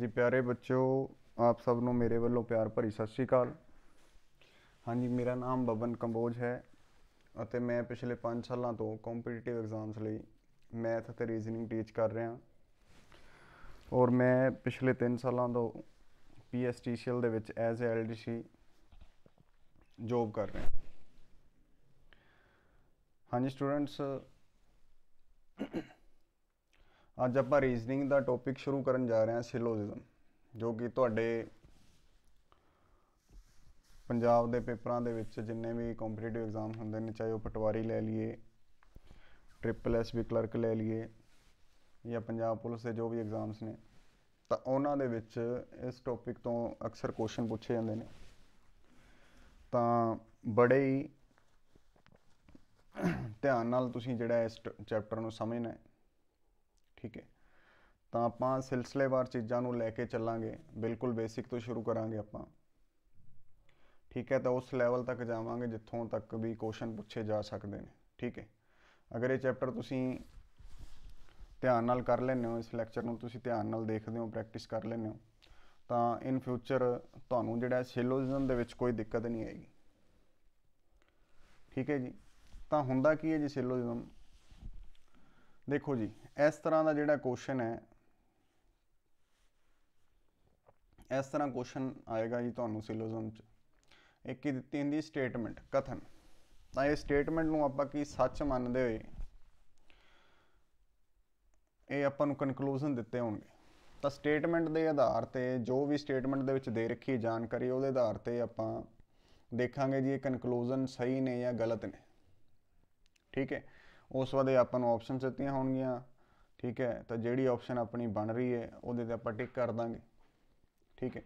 ਹਾਂਜੀ ਪਿਆਰੇ ਬੱਚਿਓ ਆਪ ਸਭ ਨੂੰ ਮੇਰੇ ਵੱਲੋਂ ਪਿਆਰ ਭਰੀ ਸਤਿ ਸ਼੍ਰੀ ਅਕਾਲ ਹਾਂਜੀ ਮੇਰਾ ਨਾਮ ਬਬਨ ਕੰਬੋਜ ਹੈ ਅਤੇ ਮੈਂ ਪਿਛਲੇ 5 ਸਾਲਾਂ ਤੋਂ ਕੰਪੀਟੀਟਿਵ ਐਗਜ਼ਾਮਸ ਲਈ ਮੈਥ ਅਤੇ ਰੀਜ਼ਨਿੰਗ ਟੀਚ ਕਰ ਰਿਹਾ ਔਰ ਮੈਂ ਪਿਛਲੇ 3 ਸਾਲਾਂ ਤੋਂ ਪੀਐਸਟੀਸ਼ੀਅਲ ਦੇ ਵਿੱਚ ਐਜ਼ ਐ ਐਲਡੀਸੀ ਜੌਬ ਕਰ ਰਿਹਾ ਹਾਂਜੀ ਸਟੂਡੈਂਟਸ ਅੱਜ ਆਪਾਂ ਰੀਜ਼ਨਿੰਗ ਦਾ ਟੌਪਿਕ ਸ਼ੁਰੂ ਕਰਨ ਜਾ ਰਹੇ ਹਾਂ ਸਿਲੋਜਿਜ਼ਮ ਜੋ ਕਿ ਤੁਹਾਡੇ ਪੰਜਾਬ ਦੇ ਪੇਪਰਾਂ ਦੇ ਵਿੱਚ ਜਿੰਨੇ ਵੀ ਕੰਪੀਟੀਟਿਵ ਐਗਜ਼ਾਮ ਹੁੰਦੇ ਨੇ ਚਾਹੇ ਉਹ ਪਟਵਾਰੀ ਲੈ ਲਈਏ ਟ੍ਰਿਪਲ ਐਸ ਵੀ ਕਲਰਕ ਲੈ ਲਈਏ ਜਾਂ ਪੰਜਾਬ ਪੁਲਿਸ ਦੇ ਜੋ ਵੀ ਐਗਜ਼ਾਮਸ ਨੇ ਤਾਂ ਉਹਨਾਂ ਦੇ ਵਿੱਚ ਇਸ ਟੌਪਿਕ ਤੋਂ ਅਕਸਰ ਕੁਐਸਚਨ ਪੁੱਛੇ ਜਾਂਦੇ ਨੇ ਤਾਂ ਬੜੇ ਹੀ ਧਿਆਨ ਨਾਲ ਤੁਸੀਂ ਜਿਹੜਾ ਇਸ ਚੈਪਟਰ ਨੂੰ ਸਮਝਣਾ ਹੈ ਠੀਕ ਹੈ ਤਾਂ ਆਪਾਂ ਸਿਲਸਿਲੇਵਾਰ ਚੀਜ਼ਾਂ ਨੂੰ ਲੈ ਕੇ ਚੱਲਾਂਗੇ ਬਿਲਕੁਲ ਬੇਸਿਕ ਤੋਂ ਸ਼ੁਰੂ ਕਰਾਂਗੇ ਆਪਾਂ ਠੀਕ ਹੈ ਤਾਂ ਉਸ ਲੈਵਲ ਤੱਕ ਜਾਵਾਂਗੇ ਜਿੱਥੋਂ ਤੱਕ ਵੀ ਕੁਐਸਚਨ ਪੁੱਛੇ ਜਾ ਸਕਦੇ ਨੇ ਠੀਕ ਹੈ ਅਗਰ ਇਹ ਚੈਪਟਰ ਤੁਸੀਂ ਧਿਆਨ ਨਾਲ ਕਰ ਲੈਨੇ ਹੋ ਇਸ ਲੈਕਚਰ ਨੂੰ ਤੁਸੀਂ ਧਿਆਨ ਨਾਲ ਦੇਖਦੇ ਹੋ ਪ੍ਰੈਕਟਿਸ ਕਰ ਲੈਨੇ ਹੋ ਤਾਂ ਇਨ ਫਿਊਚਰ ਤੁਹਾਨੂੰ ਜਿਹੜਾ ਸਿਲੋਜਨ ਦੇ ਵਿੱਚ ਕੋਈ ਦਿੱਕਤ ਨਹੀਂ ਆਏਗੀ ਠੀਕ ਹੈ ਜੀ ਤਾਂ ਹੁੰਦਾ ਕੀ ਹੈ ਜੀ ਸਿਲੋਜਨ ਦੇਖੋ ਜੀ ਇਸ ਤਰ੍ਹਾਂ ਦਾ ਜਿਹੜਾ ਕੁਐਸਚਨ ਹੈ ਇਸ ਤਰ੍ਹਾਂ ਕੁਐਸਚਨ ਆਏਗਾ ਜੀ ਤੁਹਾਨੂੰ ਸਿਲੋਜ਼ਮ ਚ ਇੱਕ ਹੀ ਦਿੱਤੀ ਹੁੰਦੀ ਸਟੇਟਮੈਂਟ ਕਥਨ ਤਾਂ ਇਹ ਸਟੇਟਮੈਂਟ ਨੂੰ ਆਪਾਂ ਕੀ ਸੱਚ ਮੰਨਦੇ ਹੋਏ ਇਹ ਆਪਾਂ ਨੂੰ ਕਨਕਲੂਜਨ ਦਿੱਤੇ ਹੋਣਗੇ ਤਾਂ ਸਟੇਟਮੈਂਟ ਦੇ ਆਧਾਰ ਤੇ ਜੋ ਵੀ ਸਟੇਟਮੈਂਟ ਦੇ ਵਿੱਚ ਦੇ ਰੱਖੀ ਜਾਣਕਾਰੀ ਉਹਦੇ ਆਧਾਰ ਤੇ ਆਪਾਂ ਦੇਖਾਂਗੇ ਜੀ ਇਹ ਕਨਕਲੂਜਨ ਸਹੀ ਨੇ ਜਾਂ ਗਲਤ ਨੇ ਠੀਕ ਹੈ ਉਸ ਵਾਦੇ ਆਪਾਂ ਨੂੰ ਆਪਸ਼ਨਸ ਦਿੱਤੀਆਂ ਹੋਣਗੀਆਂ ਠੀਕ ਹੈ ਤਾਂ ਜਿਹੜੀ ਆਪਸ਼ਨ ਆਪਣੀ ਬਣ ਰਹੀ ਹੈ ਉਹਦੇ ਤੇ ਆਪਾਂ ਟਿਕ ਕਰ ਦਾਂਗੇ ਠੀਕ ਹੈ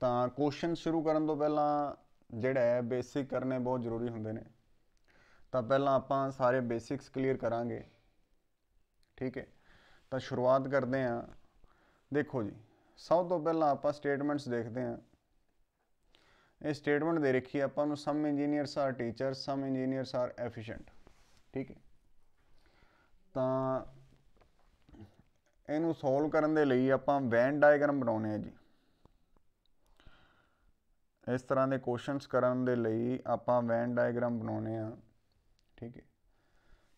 ਤਾਂ ਕੁਐਸਚਨ ਸ਼ੁਰੂ ਕਰਨ ਤੋਂ ਪਹਿਲਾਂ ਜਿਹੜਾ ਹੈ ਬੇਸਿਕ ਕਰਨੇ ਬਹੁਤ ਜ਼ਰੂਰੀ ਹੁੰਦੇ ਨੇ ਤਾਂ ਪਹਿਲਾਂ ਆਪਾਂ ਸਾਰੇ ਬੇਸਿਕਸ ਕਲੀਅਰ ਕਰਾਂਗੇ ਠੀਕ ਹੈ ਤਾਂ ਸ਼ੁਰੂਆਤ ਕਰਦੇ ਹਾਂ ਦੇਖੋ ਜੀ ਸਭ ਤੋਂ ਪਹਿਲਾਂ ਆਪਾਂ ਸਟੇਟਮੈਂਟਸ ਦੇਖਦੇ ਹਾਂ ਇਹ ਸਟੇਟਮੈਂਟ ਦੇ ਰੱਖੀ ਆਪਾਂ ਨੂੰ some engineers are teachers some engineers are efficient ਠੀਕ ਹੈ ਤਾਂ ਇਹਨੂੰ ਸੋਲਵ ਕਰਨ ਦੇ ਲਈ ਆਪਾਂ ਵੈਨ ਡਾਇਗਰਾਮ ਬਣਾਉਨੇ ਆ ਜੀ ਇਸ ਤਰ੍ਹਾਂ ਦੇ ਕੁਐਸਚਨਸ ਕਰਨ ਦੇ ਲਈ ਆਪਾਂ ਵੈਨ ਡਾਇਗਰਾਮ ਬਣਾਉਨੇ ਆ ਠੀਕ ਹੈ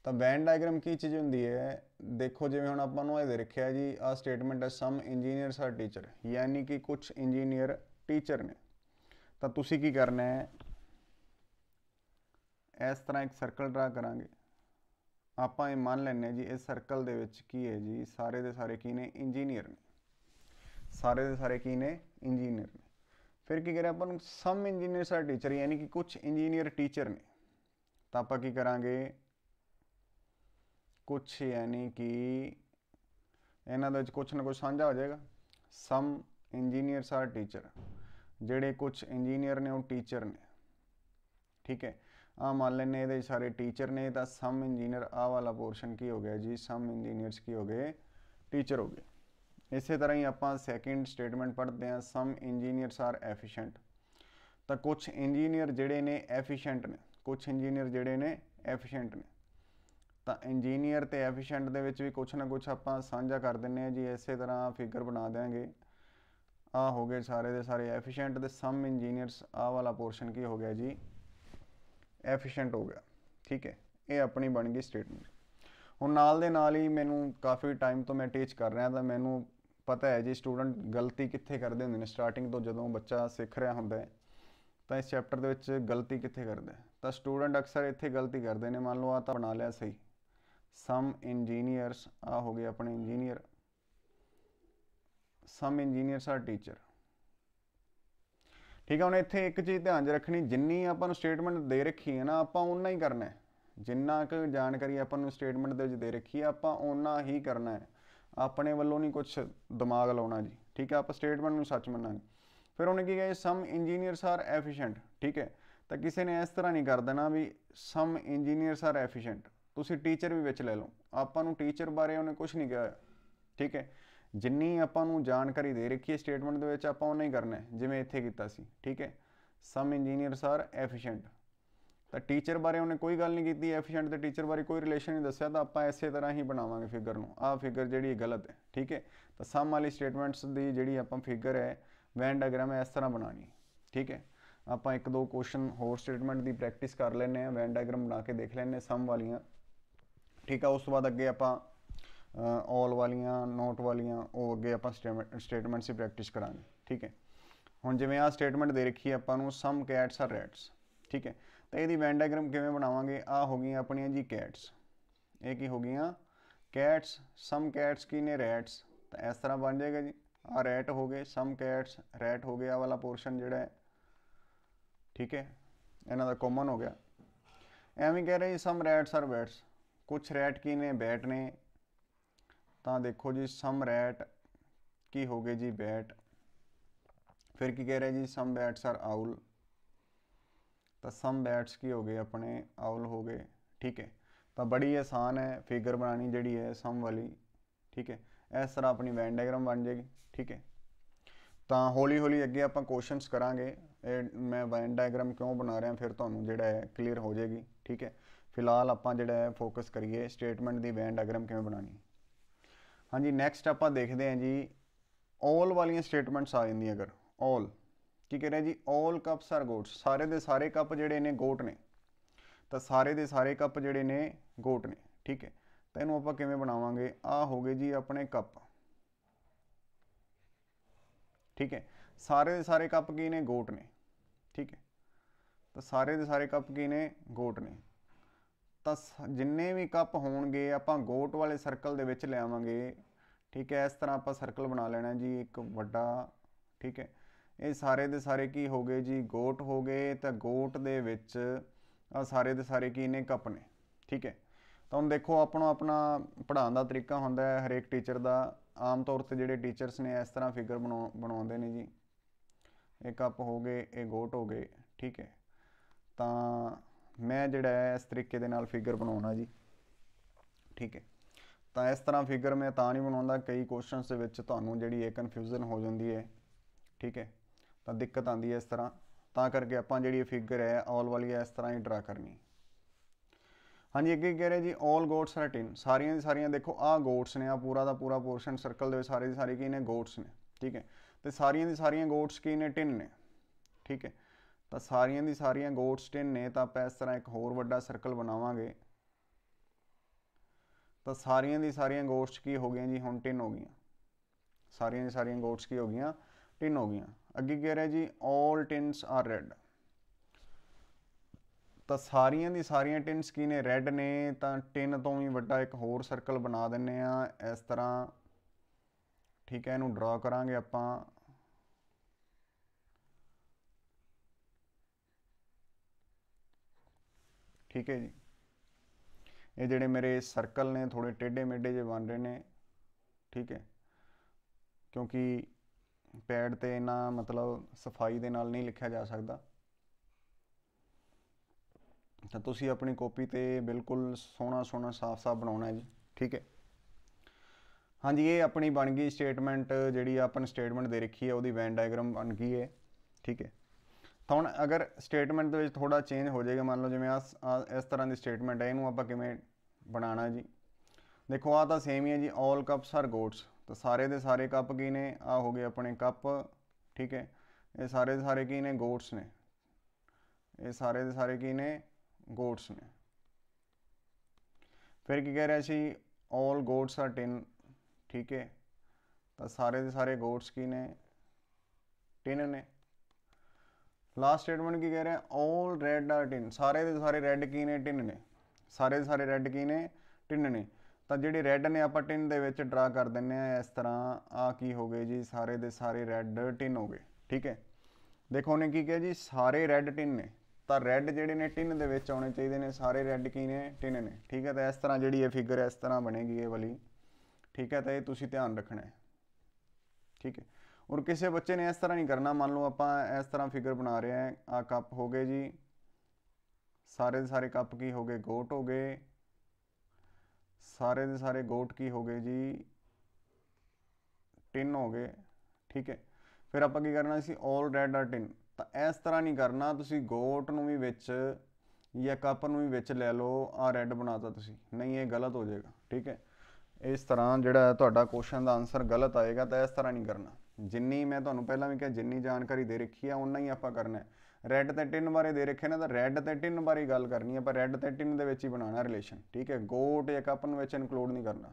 ਤਾਂ ਵੈਨ ਡਾਇਗਰਾਮ ਕੀ ਚੀਜ਼ ਹੁੰਦੀ ਹੈ ਦੇਖੋ ਜਿਵੇਂ ਹੁਣ ਆਪਾਂ ਨੂੰ ਇਹ ਰੱਖਿਆ ਜੀ ਆ ਸਟੇਟਮੈਂਟ ਹੈ ਸਮ ਇੰਜੀਨੀਅਰਸ ਆਰ ਟੀਚਰ ਯਾਨੀ ਕਿ ਕੁਝ ਇੰਜੀਨੀਅਰ ਟੀਚਰ ਨੇ ਤਾਂ ਤੁਸੀਂ ਕੀ ਕਰਨਾ ਹੈ ਇਸ ਤਰ੍ਹਾਂ ਇੱਕ ਸਰਕਲ ਡਰਾ ਕਰਾਂਗੇ ਆਪਾਂ ਇਹ ਮੰਨ ਲੈਂਦੇ ਜੀ ਇਸ ਸਰਕਲ ਦੇ ਵਿੱਚ ਕੀ ਹੈ ਜੀ ਸਾਰੇ ਦੇ ਸਾਰੇ ਕੀ ਨੇ ਇੰਜੀਨੀਅਰ ਨੇ ਸਾਰੇ ਦੇ ਸਾਰੇ ਕੀ ਨੇ ਇੰਜੀਨੀਅਰ ਨੇ ਫਿਰ ਕੀ ਕਰਿਆ ਆਪਾਂ ਨੂੰ ਸਮ ਇੰਜੀਨੀਅਰਸ ਆ ਟੀਚਰ ਯਾਨੀ ਕਿ ਕੁਝ ਇੰਜੀਨੀਅਰ ਟੀਚਰ ਨੇ ਤਾਂ ਆਪਾਂ ਕੀ ਕਰਾਂਗੇ ਕੁਝ ਯਾਨੀ ਕਿ ਇਹਨਾਂ ਦੇ ਵਿੱਚ ਕੁਝ ਨਾ ਕੁਝ ਸਾਂਝਾ ਹੋ ਜਾਏਗਾ ਸਮ ਇੰਜੀਨੀਅਰਸ ਆਰ ਟੀਚਰ ਜਿਹੜੇ ਕੁਝ ਇੰਜੀਨੀਅਰ ਨੇ ਉਹ ਟੀਚਰ ਨੇ ਠੀਕ ਹੈ ਆ ਮੰਨ ਲੈਨੇ ਇਹਦੇ ਸਾਰੇ ਟੀਚਰ ਨੇ ਤਾਂ ਸਮ ਇੰਜੀਨੀਅਰ ਆ ਵਾਲਾ ਪੋਰਸ਼ਨ ਕੀ ਹੋ ਗਿਆ ਜੀ ਸਮ ਇੰਜੀਨੀਅਰਸ ਕੀ ਹੋ ਗਏ ਟੀਚਰ ਹੋ ਗਏ ਇਸੇ ਤਰ੍ਹਾਂ ਹੀ ਆਪਾਂ ਸੈਕਿੰਡ ਸਟੇਟਮੈਂਟ ਪੜ੍ਹਦੇ ਹਾਂ ਸਮ ਇੰਜੀਨੀਅਰਸ ਆਰ ਐਫੀਸ਼ੀਐਂਟ ਤਾਂ ਕੁਝ ਇੰਜੀਨੀਅਰ ਜਿਹੜੇ ਨੇ ਐਫੀਸ਼ੀਐਂਟ ਨੇ ਕੁਝ ਇੰਜੀਨੀਅਰ ਜਿਹੜੇ ਨੇ ਐਫੀਸ਼ੀਐਂਟ ਨੇ ਤਾਂ ਇੰਜੀਨੀਅਰ ਤੇ ਐਫੀਸ਼ੀਐਂਟ ਦੇ ਵਿੱਚ ਵੀ ਕੁਝ ਨਾ ਕੁਝ ਆਪਾਂ ਸਾਂਝਾ ਕਰ ਦਿੰਨੇ ਆ ਜੀ ਇਸੇ ਤਰ੍ਹਾਂ ਫਿਗਰ ਬਣਾ ਦੇਾਂਗੇ ਆ ਹੋ ਗਏ ਸਾਰੇ ਦੇ ਸਾਰੇ ਐਫੀਸ਼ੀਐਂਟ ਤੇ ਸਮ ਇੰਜੀਨੀਅਰਸ ਆ ਵਾਲਾ ਪੋਰਸ਼ਨ ਕੀ ਹੋ ਗਿਆ ਜੀ ਐਫੀਸ਼ੀਐਂਟ ਹੋ ਗਿਆ ਠੀਕ ਹੈ ਇਹ ਆਪਣੀ ਬਣ ਗਈ ਸਟੇਟਮੈਂਟ ਹੁਣ ਨਾਲ ਦੇ ਨਾਲ ਹੀ ਮੈਨੂੰ ਕਾਫੀ ਟਾਈਮ ਤੋਂ ਮੈਂ ਟੀਚ ਕਰ ਰਿਹਾ ਤਾਂ ਮੈਨੂੰ ਪਤਾ ਹੈ ਜੀ ਸਟੂਡੈਂਟ ਗਲਤੀ ਕਿੱਥੇ ਕਰਦੇ ਹੁੰਦੇ ਨੇ ਸਟਾਰਟਿੰਗ ਤੋਂ ਜਦੋਂ ਬੱਚਾ ਸਿੱਖ ਰਿਹਾ ਹੁੰਦਾ ਹੈ ਤਾਂ ਇਸ ਚੈਪਟਰ ਦੇ ਵਿੱਚ ਗਲਤੀ ਕਿੱਥੇ ਕਰਦਾ ਤਾਂ ਸਟੂਡੈਂਟ ਅਕਸਰ ਇੱਥੇ ਗਲਤੀ ਕਰਦੇ ਨੇ ਮੰਨ ਲਓ ਆ ਤਾਂ ਬਣਾ ਲਿਆ ਸਹੀ ਸਮ ਇੰਜੀਨੀਅਰਸ ਆ ਹੋ ਗਏ ਆਪਣੇ engineer some engineers are teacher ਠੀਕ ਹੈ ਹੁਣ ਇੱਥੇ ਇੱਕ ਚੀਜ਼ ਧਿਆਨ 'ਚ ਰੱਖਣੀ ਜਿੰਨੀ ਆਪਾਂ ਨੂੰ ਸਟੇਟਮੈਂਟ ਦੇ ਰੱਖੀ ਹੈ ਨਾ ਆਪਾਂ ਉਨਾ ਹੀ ਕਰਨਾ ਹੈ ਜਿੰਨਾ ਕੁ ਜਾਣਕਾਰੀ ਆਪਾਂ ਨੂੰ ਸਟੇਟਮੈਂਟ ਦੇ ਵਿੱਚ ਦੇ ਰੱਖੀ ਹੈ ਆਪਾਂ ਉਨਾ ਹੀ ਕਰਨਾ ਹੈ ਆਪਣੇ ਵੱਲੋਂ ਨਹੀਂ ਕੁਝ ਦਿਮਾਗ ਲਾਉਣਾ ਜੀ ਠੀਕ ਹੈ ਆਪਾਂ ਸਟੇਟਮੈਂਟ ਨੂੰ ਸੱਚ ਮੰਨਾਂਗੇ ਫਿਰ ਉਹਨੇ ਕੀ ਕਹੇ ਸਮ ਇੰਜੀਨੀਅਰਸ ਆਰ ਐਫੀਸ਼ੀਐਂਟ ਠੀਕ ਹੈ ਤਾਂ ਕਿਸੇ ਨੇ ਇਸ ਤਰ੍ਹਾਂ ਨਹੀਂ ਕਰ ਦੇਣਾ ਵੀ ਸਮ ਇੰਜੀਨੀਅਰਸ ਆਰ ਐਫੀਸ਼ੀਐਂਟ ਤੁਸੀਂ ਟੀਚਰ ਵੀ ਵਿੱਚ ਲੈ ਲਓ ਆਪਾਂ ਨੂੰ ਟੀਚਰ ਬਾਰੇ ਉਹਨੇ ਕੁਝ ਨਹੀਂ ਕਿਹਾ ਠੀਕ ਹੈ ਜਿੰਨੀ ਆਪਾਂ ਨੂੰ ਜਾਣਕਾਰੀ ਦੇ ਰੱਖੀ ਹੈ ਸਟੇਟਮੈਂਟ ਦੇ ਵਿੱਚ ਆਪਾਂ ਉਹਨਾਂ ਹੀ ਕਰਨਾ ਹੈ ਜਿਵੇਂ ਇੱਥੇ ਕੀਤਾ ਸੀ ਠੀਕ ਹੈ ਸਮ ਇੰਜੀਨੀਅਰਸ ਆਰ ਐਫੀਸ਼ੀਐਂਟ ਤਾਂ ਟੀਚਰ ਬਾਰੇ ਉਹਨੇ ਕੋਈ ਗੱਲ ਨਹੀਂ ਕੀਤੀ ਐਫੀਸ਼ੀਐਂਟ ਤੇ ਟੀਚਰ ਬਾਰੇ ਕੋਈ ਰਿਲੇਸ਼ਨ ਨਹੀਂ ਦੱਸਿਆ ਤਾਂ ਆਪਾਂ ਇਸੇ ਤਰ੍ਹਾਂ ਹੀ ਬਣਾਵਾਂਗੇ ਫਿਗਰ ਨੂੰ ਆਹ ਫਿਗਰ ਜਿਹੜੀ ਗਲਤ ਹੈ ਠੀਕ ਹੈ ਤਾਂ ਸਮ ਵਾਲੀ ਸਟੇਟਮੈਂਟਸ ਦੀ ਜਿਹੜੀ ਆਪਾਂ ਫਿਗਰ ਹੈ ਵੈਨ ਡਾਇਗ੍ਰਾਮ ਇਸ ਤਰ੍ਹਾਂ ਬਣਾਣੀ ਠੀਕ ਹੈ ਆਪਾਂ ਇੱਕ ਦੋ ਕੁਐਸਚਨ ਹੋਰ ਸਟੇਟਮੈਂਟ ਦੀ ਪ੍ਰੈਕਟਿਸ ਕਰ ਲੈਣੇ ਆ ਵੈਨ ਡਾਇਗ੍ਰਾਮ ਬਣਾ ਕੇ ਦੇਖ ਲੈਣੇ ਸਮ ਵਾਲੀਆਂ ਠੀਕ ਆ ਉਸ ਤੋਂ ਬਾਅਦ ਅੱਗੇ ਆਪਾਂ ਆਲ ਵਾਲੀਆਂ ਨੋਟ ਵਾਲੀਆਂ ਉਹ ਅੱਗੇ ਆਪਾਂ ਸਟੇਟਮੈਂਟਸ ਸੀ ਪ੍ਰੈਕਟਿਸ ਕਰਾਂਗੇ ਠੀਕ ਹੈ ਹੁਣ ਜਿਵੇਂ ਆ ਸਟੇਟਮੈਂਟ ਦੇ ਰੱਖੀ ਆਪਾਂ ਨੂੰ ਸਮ ਕੈਟਸ ਆਰ ਰੈਟਸ ਠੀਕ ਹੈ ਤਾਂ ਇਹਦੀ ਵੈਨ ਡਾਇਗ੍ਰਾਮ ਕਿਵੇਂ ਬਣਾਵਾਂਗੇ ਆ ਹੋ ਗਈਆਂ ਆਪਣੀਆਂ ਜੀ ਕੈਟਸ ਇਹ ਕੀ ਹੋ ਗਈਆਂ ਕੈਟਸ ਸਮ ਕੈਟਸ ਕੀ ਨੇ ਰੈਟਸ ਤਾਂ ਇਸ ਤਰ੍ਹਾਂ ਬਣ ਜਾਏਗਾ ਜੀ ਆ ਰੈਟ ਹੋ ਗਏ ਸਮ ਕੈਟਸ ਰੈਟ ਹੋ ਗਿਆ ਵਾਲਾ ਪੋਰਸ਼ਨ ਜਿਹੜਾ ਹੈ ਠੀਕ ਹੈ ਇਹਨਾਂ ਦਾ ਕਾਮਨ ਹੋ ਗਿਆ ਐਵੇਂ ਕਹਿ ਰਹੇ ਸਮ ਰੈਟਸ ਆਰ ਬੈਟਸ ਕੁਝ ਰੈਟ ਕੀ ਨੇ ਬੈਟ ਨੇ ਤਾਂ ਦੇਖੋ ਜੀ ਸਮ ਰੈਟ ਕੀ ਹੋ ਗਏ ਜੀ ਬੈਟ ਫਿਰ ਕੀ ਕਹਿ ਰਿਹਾ ਜੀ ਸਮ ਬੈਟਸ ਆਰ ਆਊਲ ਤਾਂ ਸਮ ਬੈਟਸ ਕੀ ਹੋ ਗਏ ਆਪਣੇ ਆਊਲ ਹੋ ਗਏ ਠੀਕ ਹੈ ਤਾਂ ਬੜੀ ਆਸਾਨ ਹੈ ਫਿਗਰ ਬਣਾਣੀ ਜਿਹੜੀ ਹੈ ਸਮ ਵਾਲੀ ਠੀਕ ਹੈ ਇਸ ਤਰ੍ਹਾਂ ਆਪਣੀ ਵੈਨ ਡਾਇਗਰਾਮ ਬਣ ਜਾਏਗੀ ਠੀਕ ਹੈ ਤਾਂ ਹੌਲੀ ਹੌਲੀ ਅੱਗੇ ਆਪਾਂ ਕੁਐਸਚਨਸ ਕਰਾਂਗੇ ਮੈਂ ਵੈਨ ਡਾਇਗਰਾਮ ਕਿਉਂ ਬਣਾ ਰਿਹਾ ਫਿਰ ਤੁਹਾਨੂੰ ਜਿਹੜਾ ਹੈ ਕਲੀਅਰ ਹੋ ਜਾਏਗੀ ਠੀਕ ਹੈ ਫਿਲਹਾਲ ਆਪਾਂ ਜਿਹੜਾ ਹੈ ਫੋਕਸ ਕਰੀਏ ਸਟੇਟਮੈਂਟ ਦੀ ਵੈਨ ਡਾਇਗਰਾਮ ਕਿਵੇਂ ਬਣਾਣੀ ਹਾਂਜੀ ਨੈਕਸਟ ਆਪਾਂ ਦੇਖਦੇ ਹਾਂ ਜੀ ਆਲ ਵਾਲੀਆਂ ਸਟੇਟਮੈਂਟਸ ਆ ਜਾਂਦੀਆਂ ਅਗਰ ਆਲ ਕੀ ਕਹਿੰਦੇ ਜੀ ਆਲ ਕੱਪਸ ਆਰ ਗੋਟਸ ਸਾਰੇ ਦੇ ਸਾਰੇ ਕੱਪ ਜਿਹੜੇ ਨੇ ਗੋਟ ਨੇ ਤਾਂ ਸਾਰੇ ਦੇ ਸਾਰੇ ਕੱਪ ਜਿਹੜੇ ਨੇ ਗੋਟ ਨੇ ਠੀਕ ਹੈ ਤਾਂ ਇਹਨੂੰ ਆਪਾਂ ਕਿਵੇਂ ਬਣਾਵਾਂਗੇ ਆ ਹੋ ਗਏ ਜੀ ਆਪਣੇ ਕੱਪ ਠੀਕ ਹੈ ਸਾਰੇ ਦੇ ਸਾਰੇ ਕੱਪ ਕੀ ਨੇ ਗੋਟ ਨੇ ਠੀਕ ਹੈ ਤਾਂ ਸਾਰੇ ਦੇ ਸਾਰੇ ਕੱਪ ਕੀ ਨੇ ਗੋਟ ਨੇ ਤਾਂ ਜਿੰਨੇ ਵੀ ਕੱਪ ਹੋਣਗੇ ਆਪਾਂ ਗੋਟ ਵਾਲੇ ਸਰਕਲ ਦੇ ਵਿੱਚ ਲਿਆਵਾਂਗੇ ਠੀਕ ਹੈ ਇਸ ਤਰ੍ਹਾਂ ਆਪਾਂ ਸਰਕਲ ਬਣਾ ਲੈਣਾ ਜੀ ਇੱਕ ਵੱਡਾ ਠੀਕ ਹੈ ਇਹ ਸਾਰੇ ਦੇ ਸਾਰੇ ਕੀ ਹੋ ਗਏ ਜੀ ਗੋਟ ਹੋ ਗਏ ਤਾਂ ਗੋਟ ਦੇ ਵਿੱਚ ਆ ਸਾਰੇ ਦੇ ਸਾਰੇ ਕੀ ਨੇ ਕੱਪ ਨੇ ਠੀਕ ਹੈ ਤਾਂ ਹੁਣ ਦੇਖੋ ਆਪਣਾ ਆਪਣਾ ਪੜਾਉਣ ਦਾ ਤਰੀਕਾ ਹੁੰਦਾ ਹੈ ਹਰੇਕ ਟੀਚਰ ਦਾ ਆਮ ਤੌਰ ਤੇ ਜਿਹੜੇ ਟੀਚਰਸ ਨੇ ਇਸ ਤਰ੍ਹਾਂ ਫਿਗਰ ਬਣਾਉਂਦੇ ਨੇ ਜੀ ਇਹ ਕੱਪ ਹੋ ਗਏ ਇਹ ਗੋਟ ਹੋ ਗਏ ਠੀਕ ਹੈ ਤਾਂ ਮੈਂ ਜਿਹੜਾ ਇਸ ਤਰੀਕੇ ਦੇ ਨਾਲ ਫਿਗਰ ਬਣਾਉਣਾ ਜੀ ਠੀਕ ਹੈ ਤਾਂ ਇਸ ਤਰ੍ਹਾਂ ਫਿਗਰ ਮੈਂ ਤਾਂ ਨਹੀਂ ਬਣਾਉਂਦਾ ਕਈ ਕੁਐਸਚਨਸ ਦੇ ਵਿੱਚ ਤੁਹਾਨੂੰ ਜਿਹੜੀ ਇਹ ਕਨਫਿਊਜ਼ਨ ਹੋ ਜਾਂਦੀ ਹੈ ਠੀਕ ਹੈ ਤਾਂ ਦਿੱਕਤ ਆਂਦੀ ਹੈ ਇਸ ਤਰ੍ਹਾਂ ਤਾਂ ਕਰਕੇ ਆਪਾਂ ਜਿਹੜੀ ਇਹ ਫਿਗਰ ਹੈ ਆਲ ਵਾਲੀ ਇਸ ਤਰ੍ਹਾਂ ਹੀ ਡਰਾ ਕਰਨੀ ਹਾਂਜੀ ਅੱਗੇ ਕਹਿ ਰਹੇ ਜੀ ਆਲ ਗੋਟਸ ਆਰ ਟਿਨ ਸਾਰੀਆਂ ਦੀ ਸਾਰੀਆਂ ਦੇਖੋ ਆ ਗੋਟਸ ਨੇ ਆ ਪੂਰਾ ਦਾ ਪੂਰਾ ਪੋਰਸ਼ਨ ਸਰਕਲ ਦੇ ਵਿੱਚ ਸਾਰੇ ਦੀ ਸਾਰੇ ਕੀ ਨੇ ਗੋਟਸ ਨੇ ਠੀਕ ਹੈ ਤੇ ਸਾਰੀਆਂ ਦੀ ਸਾਰੀਆਂ ਗੋਟਸ ਕੀ ਨੇ ਟਿਨ ਨੇ ਠੀਕ ਹੈ ਤਾਂ ਸਾਰੀਆਂ ਦੀ ਸਾਰੀਆਂ ਗੋਟਸਟਿਨ ਨੇ ਤਾਂ ਆਪਾਂ ਇਸ ਤਰ੍ਹਾਂ ਇੱਕ ਹੋਰ ਵੱਡਾ ਸਰਕਲ ਬਣਾਵਾਂਗੇ ਤਾਂ ਸਾਰੀਆਂ ਦੀ ਸਾਰੀਆਂ ਗੋਟਸ ਕੀ ਹੋ ਗਈਆਂ ਜੀ ਹੁਣ 10 ਹੋ ਗਈਆਂ ਸਾਰੀਆਂ ਦੀ ਸਾਰੀਆਂ ਗੋਟਸ ਕੀ ਹੋ ਗਈਆਂ ਟਿਨ ਹੋ ਗਈਆਂ ਅੱਗੇ ਕਹਿ ਰਿਹਾ ਜੀ 올 ਟਿਨਸ ਆਰ ਰੈੱਡ ਤਾਂ ਸਾਰੀਆਂ ਦੀ ਸਾਰੀਆਂ ਟਿਨਸ ਕੀ ਨੇ ਰੈੱਡ ਨੇ ਤਾਂ ਟਿਨ ਤੋਂ ਵੀ ਵੱਡਾ ਇੱਕ ਹੋਰ ਸਰਕਲ ਬਣਾ ਦਿੰਨੇ ਆ ਇਸ ਤਰ੍ਹਾਂ ਠੀਕ ਹੈ ਇਹਨੂੰ ਡਰਾ ਕਰਾਂਗੇ ਆਪਾਂ ਠੀਕ ਹੈ ਜੀ ਇਹ ਜਿਹੜੇ ਮੇਰੇ ਸਰਕਲ ਨੇ ਥੋੜੇ ਟੇਡੇ ਮੇਡੇ ਜੇ ਬਣ ਰਹੇ ਨੇ ਠੀਕ ਹੈ ਕਿਉਂਕਿ ਪੈਡ ਤੇ ਇਹਨਾਂ ਮਤਲਬ ਸਫਾਈ ਦੇ ਨਾਲ ਨਹੀਂ ਲਿਖਿਆ ਜਾ ਸਕਦਾ ਤਾਂ ਤੁਸੀਂ ਆਪਣੀ ਕਾਪੀ ਤੇ ਬਿਲਕੁਲ ਸੋਹਣਾ ਸੋਹਣਾ ਸਾਫ਼-ਸਾਫ਼ ਬਣਾਉਣਾ ਹੈ ਜੀ ਠੀਕ ਹੈ ਹਾਂਜੀ ਇਹ ਆਪਣੀ ਬਣ ਗਈ ਸਟੇਟਮੈਂਟ ਜਿਹੜੀ ਆਪਾਂ ਸਟੇਟਮੈਂਟ ਦੇ ਰੱਖੀ ਹੈ ਉਹਦੀ ਵੈਨ ਡਾਇਗਰਾਮ ਬਣ ਗਈ ਹੈ ਠੀਕ ਹੈ ਤਾਂ ਹੁਣ ਅਗਰ ਸਟੇਟਮੈਂਟ ਦੇ ਵਿੱਚ ਥੋੜਾ ਚੇਂਜ ਹੋ ਜਾਏਗਾ ਮੰਨ ਲਓ ਜਿਵੇਂ ਆ ਇਸ ਤਰ੍ਹਾਂ ਦੀ ਸਟੇਟਮੈਂਟ ਹੈ ਇਹਨੂੰ ਆਪਾਂ ਕਿਵੇਂ ਬਣਾਉਣਾ ਜੀ ਦੇਖੋ ਆ ਤਾਂ ਸੇਮ ਹੀ ਹੈ ਜੀ 올 ਕੱਪਸ ਆਰ ਗੋਟਸ ਤਾਂ ਸਾਰੇ ਦੇ ਸਾਰੇ ਕੱਪ ਕੀ ਨੇ ਆ ਹੋ ਗਏ ਆਪਣੇ ਕੱਪ ਠੀਕ ਹੈ ਇਹ ਸਾਰੇ ਦੇ ਸਾਰੇ ਕੀ ਨੇ ਗੋਟਸ ਨੇ ਇਹ ਸਾਰੇ ਦੇ ਸਾਰੇ ਕੀ ਨੇ ਗੋਟਸ ਨੇ ਫਿਰ ਕੀ ਕਹਿ ਰਿਹਾ ਸੀ 올 ਗੋਟਸ ਆਰ 10 ਠੀਕ ਹੈ ਤਾਂ ਸਾਰੇ ਦੇ ਸਾਰੇ ਗੋਟਸ ਕੀ ਨੇ 10 ਨੇ ਲਾਸਟ ਸਟੇਟਮੈਂਟ ਕੀ ਕਹਿ ਰਿਹਾ 올 ਰੈੱਡ ਆਰ ਟਿਨ ਸਾਰੇ ਦੇ ਸਾਰੇ ਰੈੱਡ ਕੀ ਨੇ ਟਿਨ ਨੇ ਸਾਰੇ ਦੇ ਸਾਰੇ ਰੈੱਡ ਕੀ ਨੇ ਟਿਨ ਨੇ ਤਾਂ ਜਿਹੜੇ ਰੈੱਡ ਨੇ ਆਪਾਂ ਟਿਨ ਦੇ ਵਿੱਚ ਡਰਾ ਕਰ ਦਿੰਨੇ ਆ ਇਸ ਤਰ੍ਹਾਂ ਆ ਕੀ ਹੋ ਗਏ ਜੀ ਸਾਰੇ ਦੇ ਸਾਰੇ ਰੈੱਡ ਟਿਨ ਹੋ ਗਏ ਠੀਕ ਹੈ ਦੇਖੋ ਨੇ ਕੀ ਕਿਹਾ ਜੀ ਸਾਰੇ ਰੈੱਡ ਟਿਨ ਨੇ ਤਾਂ ਰੈੱਡ ਜਿਹੜੇ ਨੇ ਟਿਨ ਦੇ ਵਿੱਚ ਆਉਣੇ ਚਾਹੀਦੇ ਨੇ ਸਾਰੇ ਰੈੱਡ ਕੀ ਨੇ ਟਿਨ ਨੇ ਠੀਕ ਹੈ ਤਾਂ ਇਸ ਤਰ੍ਹਾਂ ਜਿਹੜੀ ਇਹ ਫਿਗਰ ਇਸ ਤਰ੍ਹਾਂ ਬਣੇਗੀ ਇਹ ਵਾਲੀ ਠੀਕ ਹੈ ਤਾਂ ਇਹ ਤੁਸੀਂ ਧਿਆਨ ਰੱਖਣਾ ਹੈ ਠੀਕ ਹੈ ਔਰ ਕਿਸੇ ਬੱਚੇ ਨੇ ਇਸ ਤਰ੍ਹਾਂ ਨਹੀਂ ਕਰਨਾ ਮੰਨ ਲਓ ਆਪਾਂ ਇਸ ਤਰ੍ਹਾਂ ਫਿਗਰ ਬਣਾ ਰਹੇ ਆ ਆ ਕੱਪ ਹੋ ਗਏ ਜੀ ਸਾਰੇ ਦੇ ਸਾਰੇ ਕੱਪ ਕੀ ਹੋ ਗਏ ਗੋਟ ਹੋ ਗਏ ਸਾਰੇ ਦੇ ਸਾਰੇ ਗੋਟ ਕੀ ਹੋ ਗਏ ਜੀ ਟਿਨ ਹੋ ਗਏ ਠੀਕ ਹੈ ਫਿਰ ਆਪਾਂ ਕੀ ਕਰਨਾ ਸੀ 올 ਰੈਡ ਆ ਟਿਨ ਤਾਂ ਇਸ ਤਰ੍ਹਾਂ ਨਹੀਂ ਕਰਨਾ ਤੁਸੀਂ ਗੋਟ ਨੂੰ ਵੀ ਵਿੱਚ ਜਾਂ ਕੱਪ ਨੂੰ ਵੀ ਵਿੱਚ ਲੈ ਲਓ ਆ ਰੈਡ ਬਣਾਤਾ ਤੁਸੀਂ ਨਹੀਂ ਇਹ ਗਲਤ ਹੋ ਜਾਏਗਾ ਠੀਕ ਹੈ ਇਸ ਤਰ੍ਹਾਂ ਜਿਹੜਾ ਤੁਹਾਡਾ ਕੁਐਸਚਨ ਦਾ ਆਨਸਰ ਗਲਤ ਆਏਗਾ ਤਾਂ ਇਸ ਤਰ੍ਹਾਂ ਨਹੀਂ ਕਰਨਾ ਜਿੰਨੀ ਮੈਂ ਤੁਹਾਨੂੰ ਪਹਿਲਾਂ ਵੀ ਕਿਹਾ ਜਿੰਨੀ ਜਾਣਕਾਰੀ ਦੇ ਰੱਖੀ ਆ ਉਨਾ ਹੀ ਆਪਾਂ ਕਰਨਾ ਹੈ ਰੈੱਡ ਤੇ ਟਿਨ ਬਾਰੇ ਦੇ ਰੱਖੇ ਨਾ ਤਾਂ ਰੈੱਡ ਤੇ ਟਿਨ ਬਾਰੇ ਗੱਲ ਕਰਨੀ ਆ ਪਰ ਰੈੱਡ ਤੇ ਟਿਨ ਦੇ ਵਿੱਚ ਹੀ ਬਣਾਉਣਾ ਰਿਲੇਸ਼ਨ ਠੀਕ ਹੈ ਗੋਟ ਜਾਂ ਕਪਨ ਵਿੱਚ ਇਨਕਲੂਡ ਨਹੀਂ ਕਰਨਾ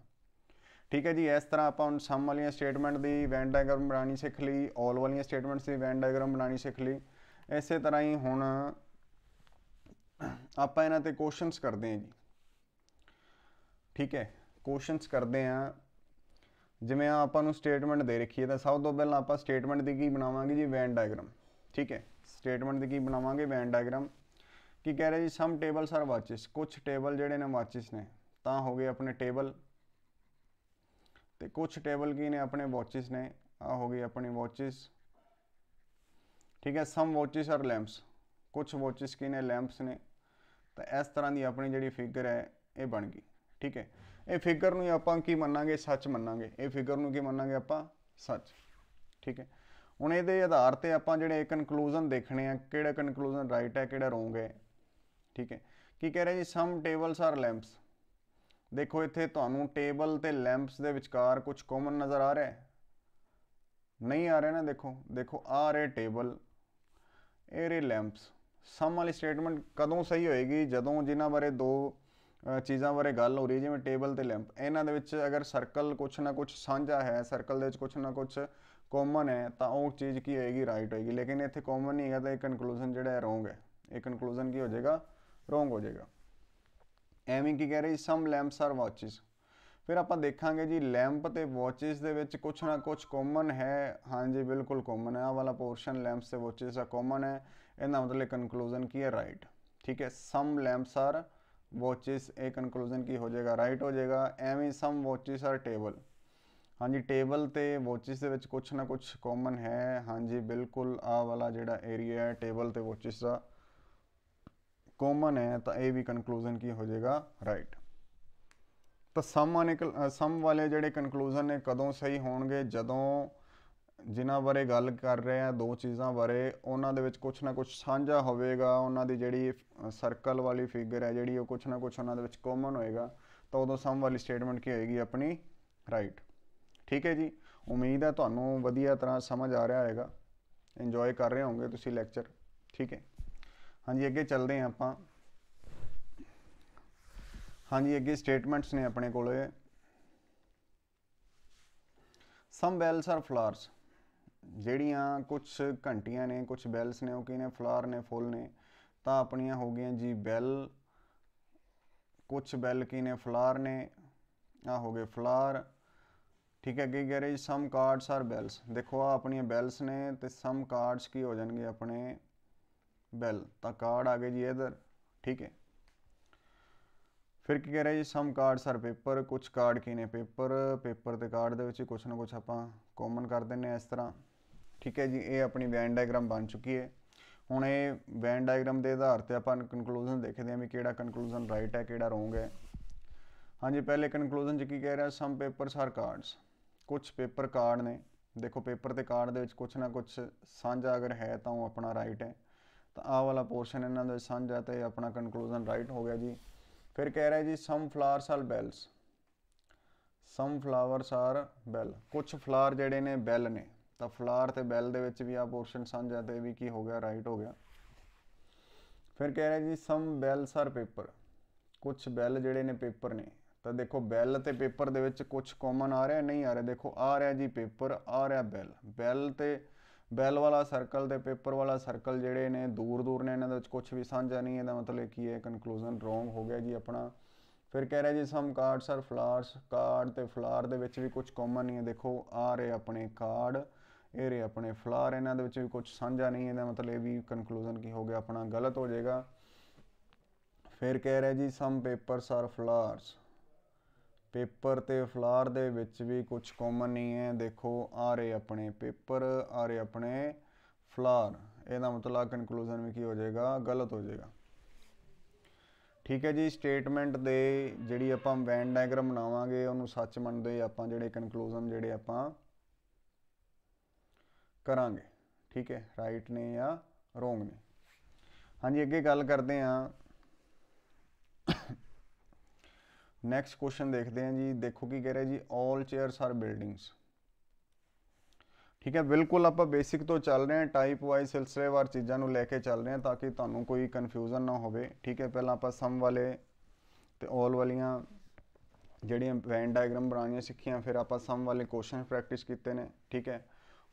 ਠੀਕ ਹੈ ਜੀ ਇਸ ਤਰ੍ਹਾਂ ਆਪਾਂ ਹੁਣ ਸਮ ਵਾਲੀਆਂ ਸਟੇਟਮੈਂਟ ਦੀ ਵੈਨ ਡਾਇਗ੍ਰਾਮ ਬਣਾਣੀ ਸਿੱਖ ਲਈ ਆਲ ਵਾਲੀਆਂ ਸਟੇਟਮੈਂਟਸ ਦੀ ਵੈਨ ਡਾਇਗ੍ਰਾਮ ਬਣਾਣੀ ਸਿੱਖ ਲਈ ਇਸੇ ਤਰ੍ਹਾਂ ਹੀ ਹੁਣ ਆਪਾਂ ਇਹਨਾਂ ਤੇ ਕੁਐਸਚਨਸ ਕਰਦੇ ਹਾਂ ਜੀ ਠੀਕ ਹੈ ਕੁਐਸਚਨਸ ਕਰਦੇ ਹਾਂ ਜਿਵੇਂ ਆਪਾਂ ਨੂੰ ਸਟੇਟਮੈਂਟ ਦੇ ਰੱਖੀ ਹੈ ਤਾਂ ਸਭ ਤੋਂ ਪਹਿਲਾਂ ਆਪਾਂ ਸਟੇਟਮੈਂਟ ਦੀ ਕੀ ਬਣਾਵਾਂਗੇ ਜੀ ਵੈਨ ਡਾਇਗ੍ਰਾਮ ਠੀਕ ਹੈ ਸਟੇਟਮੈਂਟ ਦੀ ਕੀ ਬਣਾਵਾਂਗੇ ਵੈਨ ਡਾਇਗ੍ਰਾਮ ਕੀ ਕਹਿ ਰਿਹਾ ਜੀ ਸਮ ਟੇਬਲਸ ਆਰ ਵਾਚਸ ਕੁਝ ਟੇਬਲ ਜਿਹੜੇ ਨੇ ਵਾਚਸ ਨੇ ਤਾਂ ਹੋ ਗਏ ਆਪਣੇ ਟੇਬਲ ਤੇ ਕੁਝ ਟੇਬਲ ਕੀ ਨੇ ਆਪਣੇ ਵਾਚਸ ਨੇ ਆ ਹੋ ਗਏ ਆਪਣੇ ਵਾਚਸ ਠੀਕ ਹੈ ਸਮ ਵਾਚਸ ਆਰ ਲੈਂਪਸ ਕੁਝ ਵਾਚਸ ਕੀ ਨੇ ਲੈਂਪਸ ਨੇ ਤਾਂ ਇਸ ਤਰ੍ਹਾਂ ਦੀ ਆਪਣੀ ਜਿਹੜੀ ਫਿਗਰ ਹੈ ਇਹ ਬਣ ਗਈ ਠੀਕ ਹੈ ਇਹ ਫਿਗਰ ਨੂੰ ਆਪਾਂ ਕੀ ਮੰਨਾਂਗੇ ਸੱਚ ਮੰਨਾਂਗੇ ਇਹ ਫਿਗਰ ਨੂੰ ਕੀ ਮੰਨਾਂਗੇ ਆਪਾਂ ਸੱਚ ਠੀਕ ਹੈ ਹੁਣ ਇਹਦੇ ਆਧਾਰ ਤੇ ਆਪਾਂ ਜਿਹੜੇ ਕਨਕਲੂਜਨ ਦੇਖਣੇ ਆ ਕਿਹੜਾ ਕਨਕਲੂਜਨ ਰਾਈਟ ਹੈ ਕਿਹੜਾ ਰੋਂਗ ਹੈ ਠੀਕ ਹੈ ਕੀ ਕਹਿ ਰਿਹਾ ਜੀ ਸਮ ਟੇਬਲਸ ਆਰ ਲੈਂਪਸ ਦੇਖੋ ਇੱਥੇ ਤੁਹਾਨੂੰ ਟੇਬਲ ਤੇ ਲੈਂਪਸ ਦੇ ਵਿਚਕਾਰ ਕੁਝ ਕਾਮਨ ਨਜ਼ਰ ਆ ਰਿਹਾ ਹੈ ਨਹੀਂ ਆ ਰਿਹਾ ਨਾ ਦੇਖੋ ਦੇਖੋ ਆ ਰਿਹਾ ਟੇਬਲ ਇਹ ਰੇ ਲੈਂਪਸ ਸਮ ਵਾਲੀ ਸਟੇਟਮੈਂਟ ਕਦੋਂ ਸਹੀ ਹੋਏਗੀ ਜਦੋਂ ਜਿਨ੍ਹਾਂ ਬਾਰੇ ਦੋ ਚੀਜ਼ਾਂ ਬਾਰੇ ਗੱਲ ਹੋ ਰਹੀ ਜਿਵੇਂ ਟੇਬਲ ਤੇ ਲੈਂਪ ਇਹਨਾਂ ਦੇ ਵਿੱਚ ਅਗਰ ਸਰਕਲ ਕੁਛ ਨਾ ਕੁਛ ਸਾਂਝਾ ਹੈ ਸਰਕਲ ਦੇ ਵਿੱਚ ਕੁਛ ਨਾ ਕੁਛ ਕਾਮਨ ਹੈ ਤਾਂ ਉਹ ਚੀਜ਼ ਕੀ ਹੋਏਗੀ ਰਾਈਟ ਹੋਏਗੀ ਲੇਕਿਨ ਇੱਥੇ ਕਾਮਨ ਨਹੀਂ ਹੈਗਾ ਤਾਂ ਇਹ ਕਨਕਲੂਜਨ ਜਿਹੜਾ ਹੈ ਰੋਂਗ ਹੈ ਇਹ ਕਨਕਲੂਜਨ ਕੀ ਹੋ ਜਾਏਗਾ ਰੋਂਗ ਹੋ ਜਾਏਗਾ ਐਵੇਂ ਕੀ ਕਹਿ ਰਹੀ ਸਮ ਲੈਂਪਸ ਆਰ ਵਾਚਸ ਫਿਰ ਆਪਾਂ ਦੇਖਾਂਗੇ ਜੀ ਲੈਂਪ ਤੇ ਵਾਚਸ ਦੇ ਵਿੱਚ ਕੁਛ ਨਾ ਕੁਛ ਕਾਮਨ ਹੈ ਹਾਂਜੀ ਬਿਲਕੁਲ ਕਾਮਨ ਹੈ ਆ ਵਾਲਾ ਪੋਰਸ਼ਨ ਲੈਂਪਸ ਤੇ ਵਾਚਸ ਦਾ ਕਾਮਨ ਹੈ ਇਹਦਾ ਮਤਲਬ ਕਨਕਲੂਜਨ ਕੀ ਹੈ ਰਾਈਟ ਠੀਕ ਹੈ ਸਮ ਲੈਂਪਸ ਆਰ ਵਾਚਸ ਇਹ ਕਨਕਲੂਜਨ ਕੀ ਹੋ ਜਾਏਗਾ ਰਾਈਟ ਹੋ ਜਾਏਗਾ ਐਵੇਂ ਸਮ ਵਾਚਸ ਆਰ ਟੇਬਲ ਹਾਂਜੀ ਟੇਬਲ ਤੇ ਵਾਚਸ ਦੇ ਵਿੱਚ ਕੁਝ ਨਾ ਕੁਝ ਕਾਮਨ ਹੈ ਹਾਂਜੀ ਬਿਲਕੁਲ ਆ ਵਾਲਾ ਜਿਹੜਾ ਏਰੀਆ ਹੈ ਟੇਬਲ ਤੇ ਵਾਚਸ ਦਾ ਕਾਮਨ ਹੈ ਤਾਂ ਇਹ ਵੀ ਕਨਕਲੂਜਨ ਕੀ ਹੋ ਜਾਏਗਾ ਰਾਈਟ ਤਾਂ ਸਮ ਸਮ ਵਾਲੇ ਜਿਹੜੇ ਕਨਕਲੂਜਨ ਨੇ ਕਦੋਂ ਸਹੀ ਹੋਣਗੇ ਜਦੋਂ ਜਿਨ੍ਹਾਂ ਬਾਰੇ ਗੱਲ ਕਰ ਰਹੇ ਆ ਦੋ ਚੀਜ਼ਾਂ ਬਾਰੇ ਉਹਨਾਂ ਦੇ ਵਿੱਚ ਕੁਝ ਨਾ ਕੁਝ ਸਾਂਝਾ ਹੋਵੇਗਾ ਉਹਨਾਂ ਦੀ ਜਿਹੜੀ ਸਰਕਲ ਵਾਲੀ ਫਿਗਰ ਹੈ ਜਿਹੜੀ ਉਹ ਕੁਝ ਨਾ ਕੁਝ ਉਹਨਾਂ ਦੇ ਵਿੱਚ ਕਾਮਨ ਹੋਏਗਾ ਤਾਂ ਉਦੋਂ ਸਮ ਵਾਲੀ ਸਟੇਟਮੈਂਟ ਕੀ ਹੋਏਗੀ ਆਪਣੀ ਰਾਈਟ ਠੀਕ ਹੈ ਜੀ ਉਮੀਦ ਹੈ ਤੁਹਾਨੂੰ ਵਧੀਆ ਤਰ੍ਹਾਂ ਸਮਝ ਆ ਰਿਹਾ ਹੋਵੇਗਾ ਇੰਜੋਏ ਕਰ ਰਹੇ ਹੋਵੋਗੇ ਤੁਸੀਂ ਲੈਕਚਰ ਠੀਕ ਹੈ ਹਾਂਜੀ ਅੱਗੇ ਚੱਲਦੇ ਹਾਂ ਆਪਾਂ ਹਾਂਜੀ ਅੱਗੇ ਸਟੇਟਮੈਂਟਸ ਨੇ ਆਪਣੇ ਕੋਲੇ ਸਮ ਬੈਲਸ ਆਰ ਫਲਾਰਸ ਜਿਹੜੀਆਂ ਕੁਝ ਘੰਟੀਆਂ ਨੇ ਕੁਝ ਬੈਲਸ ਨੇ ਉਹ ਕੀ ਨੇ ਫਲਾਰ ਨੇ ਫੁੱਲ ਨੇ ਤਾਂ ਆਪਣੀਆਂ ਹੋ ਗਈਆਂ ਜੀ ਬੈਲ ਕੁਝ ਬੈਲ ਕੀ ਨੇ ਫਲਾਰ ਨੇ ਆ ਹੋ ਗਏ ਫਲਾਰ ਠੀਕ ਹੈ ਅੱਗੇ ਕਹਿ ਰਹੇ ਸਮ ਕਾਰਡਸ ਆਰ ਬੈਲਸ ਦੇਖੋ ਆ ਆਪਣੀਆਂ ਬੈਲਸ ਨੇ ਤੇ ਸਮ ਕਾਰਡਸ ਕੀ ਹੋ ਜਾਣਗੇ ਆਪਣੇ ਬੈਲ ਤਾਂ ਕਾਰਡ ਆ ਗਏ ਜੀ ਇਧਰ ਠੀਕ ਹੈ ਫਿਰ ਕੀ ਕਹਿ ਰਹੇ ਜੀ ਸਮ ਕਾਰਡਸ ਆਰ ਪੇਪਰ ਕੁਝ ਕਾਰਡ ਕੀ ਨੇ ਪੇਪਰ ਪੇਪਰ ਤੇ ਕਾਰਡ ਦੇ ਵਿੱਚ ਕੁਝ ਨਾ ਕੁਝ ਆਪਾਂ ਕਾਮਨ ਕਰ ਦਿੰਨੇ ਆ ਇਸ ਤਰ੍ਹਾਂ ਠੀਕ ਹੈ ਜੀ ਇਹ ਆਪਣੀ ਵੈਨ ਡਾਇਗ੍ਰਾਮ ਬਣ ਚੁੱਕੀ ਹੈ ਹੁਣ ਇਹ ਵੈਨ ਡਾਇਗ੍ਰਾਮ ਦੇ ਆਧਾਰ ਤੇ ਆਪਾਂ ਕਨਕਲੂਜਨ ਦੇਖਦੇ ਹਾਂ ਵੀ ਕਿਹੜਾ ਕਨਕਲੂਜਨ ਰਾਈਟ ਹੈ ਕਿਹੜਾ ਰੋਂਗ ਹੈ ਹਾਂਜੀ ਪਹਿਲੇ ਕਨਕਲੂਜਨ ਚ ਕੀ ਕਹਿ ਰਿਹਾ ਸਮ ਪੇਪਰਸ ਆਰ ਕਾਰਡਸ ਕੁਝ ਪੇਪਰ ਕਾਰਡ ਨੇ ਦੇਖੋ ਪੇਪਰ ਤੇ ਕਾਰਡ ਦੇ ਵਿੱਚ ਕੁਝ ਨਾ ਕੁਝ ਸਾਂਝਾ ਅਗਰ ਹੈ ਤਾਂ ਉਹ ਆਪਣਾ ਰਾਈਟ ਹੈ ਤਾਂ ਆਹ ਵਾਲਾ ਪੋਰਸ਼ਨ ਇਹਨਾਂ ਦਾ ਸਾਂਝਾ ਤੇ ਆਪਣਾ ਕਨਕਲੂਜਨ ਰਾਈਟ ਹੋ ਗਿਆ ਜੀ ਫਿਰ ਕਹਿ ਰਿਹਾ ਜੀ some flowers are bells some flowers are bell ਕੁਝ ਫਲਾਵਰ ਜਿਹੜੇ ਨੇ ਬੈਲ ਨੇ ਤਾਂ ਫਲਾਰ ਤੇ ਬੈਲ ਦੇ ਵਿੱਚ ਵੀ ਆਪ ਆਪਸ਼ਨ ਸਾਂਝਾ ਤੇ ਵੀ ਕੀ ਹੋ ਗਿਆ ਰਾਈਟ ਹੋ ਗਿਆ ਫਿਰ ਕਹਿ ਰਿਹਾ ਜੀ ਸਮ ਬੈਲਸ ਆਰ ਪੇਪਰ ਕੁਝ ਬੈਲ ਜਿਹੜੇ ਨੇ ਪੇਪਰ ਨੇ ਤਾਂ ਦੇਖੋ ਬੈਲ ਤੇ ਪੇਪਰ ਦੇ ਵਿੱਚ ਕੁਝ ਕਾਮਨ ਆ ਰਿਹਾ ਨਹੀਂ ਆ ਰਿਹਾ ਦੇਖੋ ਆ ਰਿਹਾ ਜੀ ਪੇਪਰ ਆ ਰਿਹਾ ਬੈਲ ਬੈਲ ਤੇ ਬੈਲ ਵਾਲਾ ਸਰਕਲ ਤੇ ਪੇਪਰ ਵਾਲਾ ਸਰਕਲ ਜਿਹੜੇ ਨੇ ਦੂਰ ਦੂਰ ਨੇ ਇਹਨਾਂ ਦੇ ਵਿੱਚ ਕੁਝ ਵੀ ਸਾਂਝਾ ਨਹੀਂ ਇਹਦਾ ਮਤਲਬ ਕੀ ਹੈ ਕਨਕਲੂਜਨ ਰੋਂਗ ਹੋ ਗਿਆ ਜੀ ਆਪਣਾ ਫਿਰ ਕਹਿ ਰਿਹਾ ਜੀ some cards are flowers card ਤੇ ਫਲਾਰ ਦੇ ਵਿੱਚ ਵੀ ਕੁਝ ਕਾਮਨ ਨਹੀਂ ਹੈ ਦੇਖੋ ਆ ਰਹੇ ਆਪਣੇ ਕਾਰਡ ਇਹ ਰਹੇ ਆਪਣੇ ਫਲਾਰ ਇਹਨਾਂ ਦੇ ਵਿੱਚ ਵੀ ਕੁਝ ਸਾਂਝਾ ਨਹੀਂ ਇਹਦਾ ਮਤਲਬ ਇਹ ਵੀ ਕਨਕਲੂਜਨ ਕੀ ਹੋ ਗਿਆ ਆਪਣਾ ਗਲਤ ਹੋ ਜਾਏਗਾ ਫਿਰ ਕਹਿ ਰਿਹਾ ਜੀ some papers are flowers paper ਤੇ ਫਲਾਰ ਦੇ ਵਿੱਚ ਵੀ ਕੁਝ ਕਾਮਨ ਨਹੀਂ ਹੈ ਦੇਖੋ ਆ ਰਹੇ ਆਪਣੇ ਪੇਪਰ ਆ ਰਹੇ ਆਪਣੇ ਫਲਾਰ ਇਹਦਾ ਮਤਲਬ ਕਨਕਲੂਜਨ ਵੀ ਕੀ ਹੋ ਜਾਏਗਾ ਗਲਤ ਹੋ ਜਾਏਗਾ ਠੀਕ ਹੈ ਜੀ ਸਟੇਟਮੈਂਟ ਦੇ ਜਿਹੜੀ ਆਪਾਂ ਵੈਨ ਡਾਇਗ੍ਰਾਮ ਬਣਾਵਾਂਗੇ ਉਹਨੂੰ ਸੱਚ ਮੰਨਦੇ ਆਪਾਂ ਜਿਹੜੇ ਕਨਕਲੂਜਨ ਜਿਹੜੇ ਆਪਾਂ ਕਰਾਂਗੇ ਠੀਕ ਹੈ ਰਾਈਟ ਨੇ ਜਾਂ ਰੋਂਗ ਨੇ ਹਾਂਜੀ ਅੱਗੇ ਗੱਲ ਕਰਦੇ ਆਂ ਨੈਕਸਟ ਕੁਐਸਚਨ ਦੇਖਦੇ ਆਂ ਜੀ ਦੇਖੋ ਕੀ ਕਹਿ ਰਿਹਾ ਜੀ 올 ਚੇਅਰਸ ਆਰ ਬਿਲਡਿੰਗਸ ਠੀਕ ਹੈ ਬਿਲਕੁਲ ਆਪਾਂ ਬੇਸਿਕ ਤੋਂ ਚੱਲ ਰਹੇ ਹਾਂ ਟਾਈਪ ਵਾਈਜ਼ ਸਿਲਸਿਲੇਵਾਰ ਚੀਜ਼ਾਂ ਨੂੰ ਲੈ ਕੇ ਚੱਲ ਰਹੇ ਹਾਂ ਤਾਂ ਕਿ ਤੁਹਾਨੂੰ ਕੋਈ ਕਨਫਿਊਜ਼ਨ ਨਾ ਹੋਵੇ ਠੀਕ ਹੈ ਪਹਿਲਾਂ ਆਪਾਂ ਸਮ ਵਾਲੇ ਤੇ 올 ਵਾਲੀਆਂ ਜਿਹੜੀਆਂ ਵੈਨ ਡਾਇਗਰਾਮ ਬਣਾਉਣੀਆਂ ਸਿੱਖੀਆਂ ਫਿਰ ਆਪਾਂ ਸਮ ਵਾਲੇ ਕੁਐਸਚਨ ਪ੍ਰੈਕਟਿਸ ਕੀਤੇ ਨੇ ਠੀਕ ਹੈ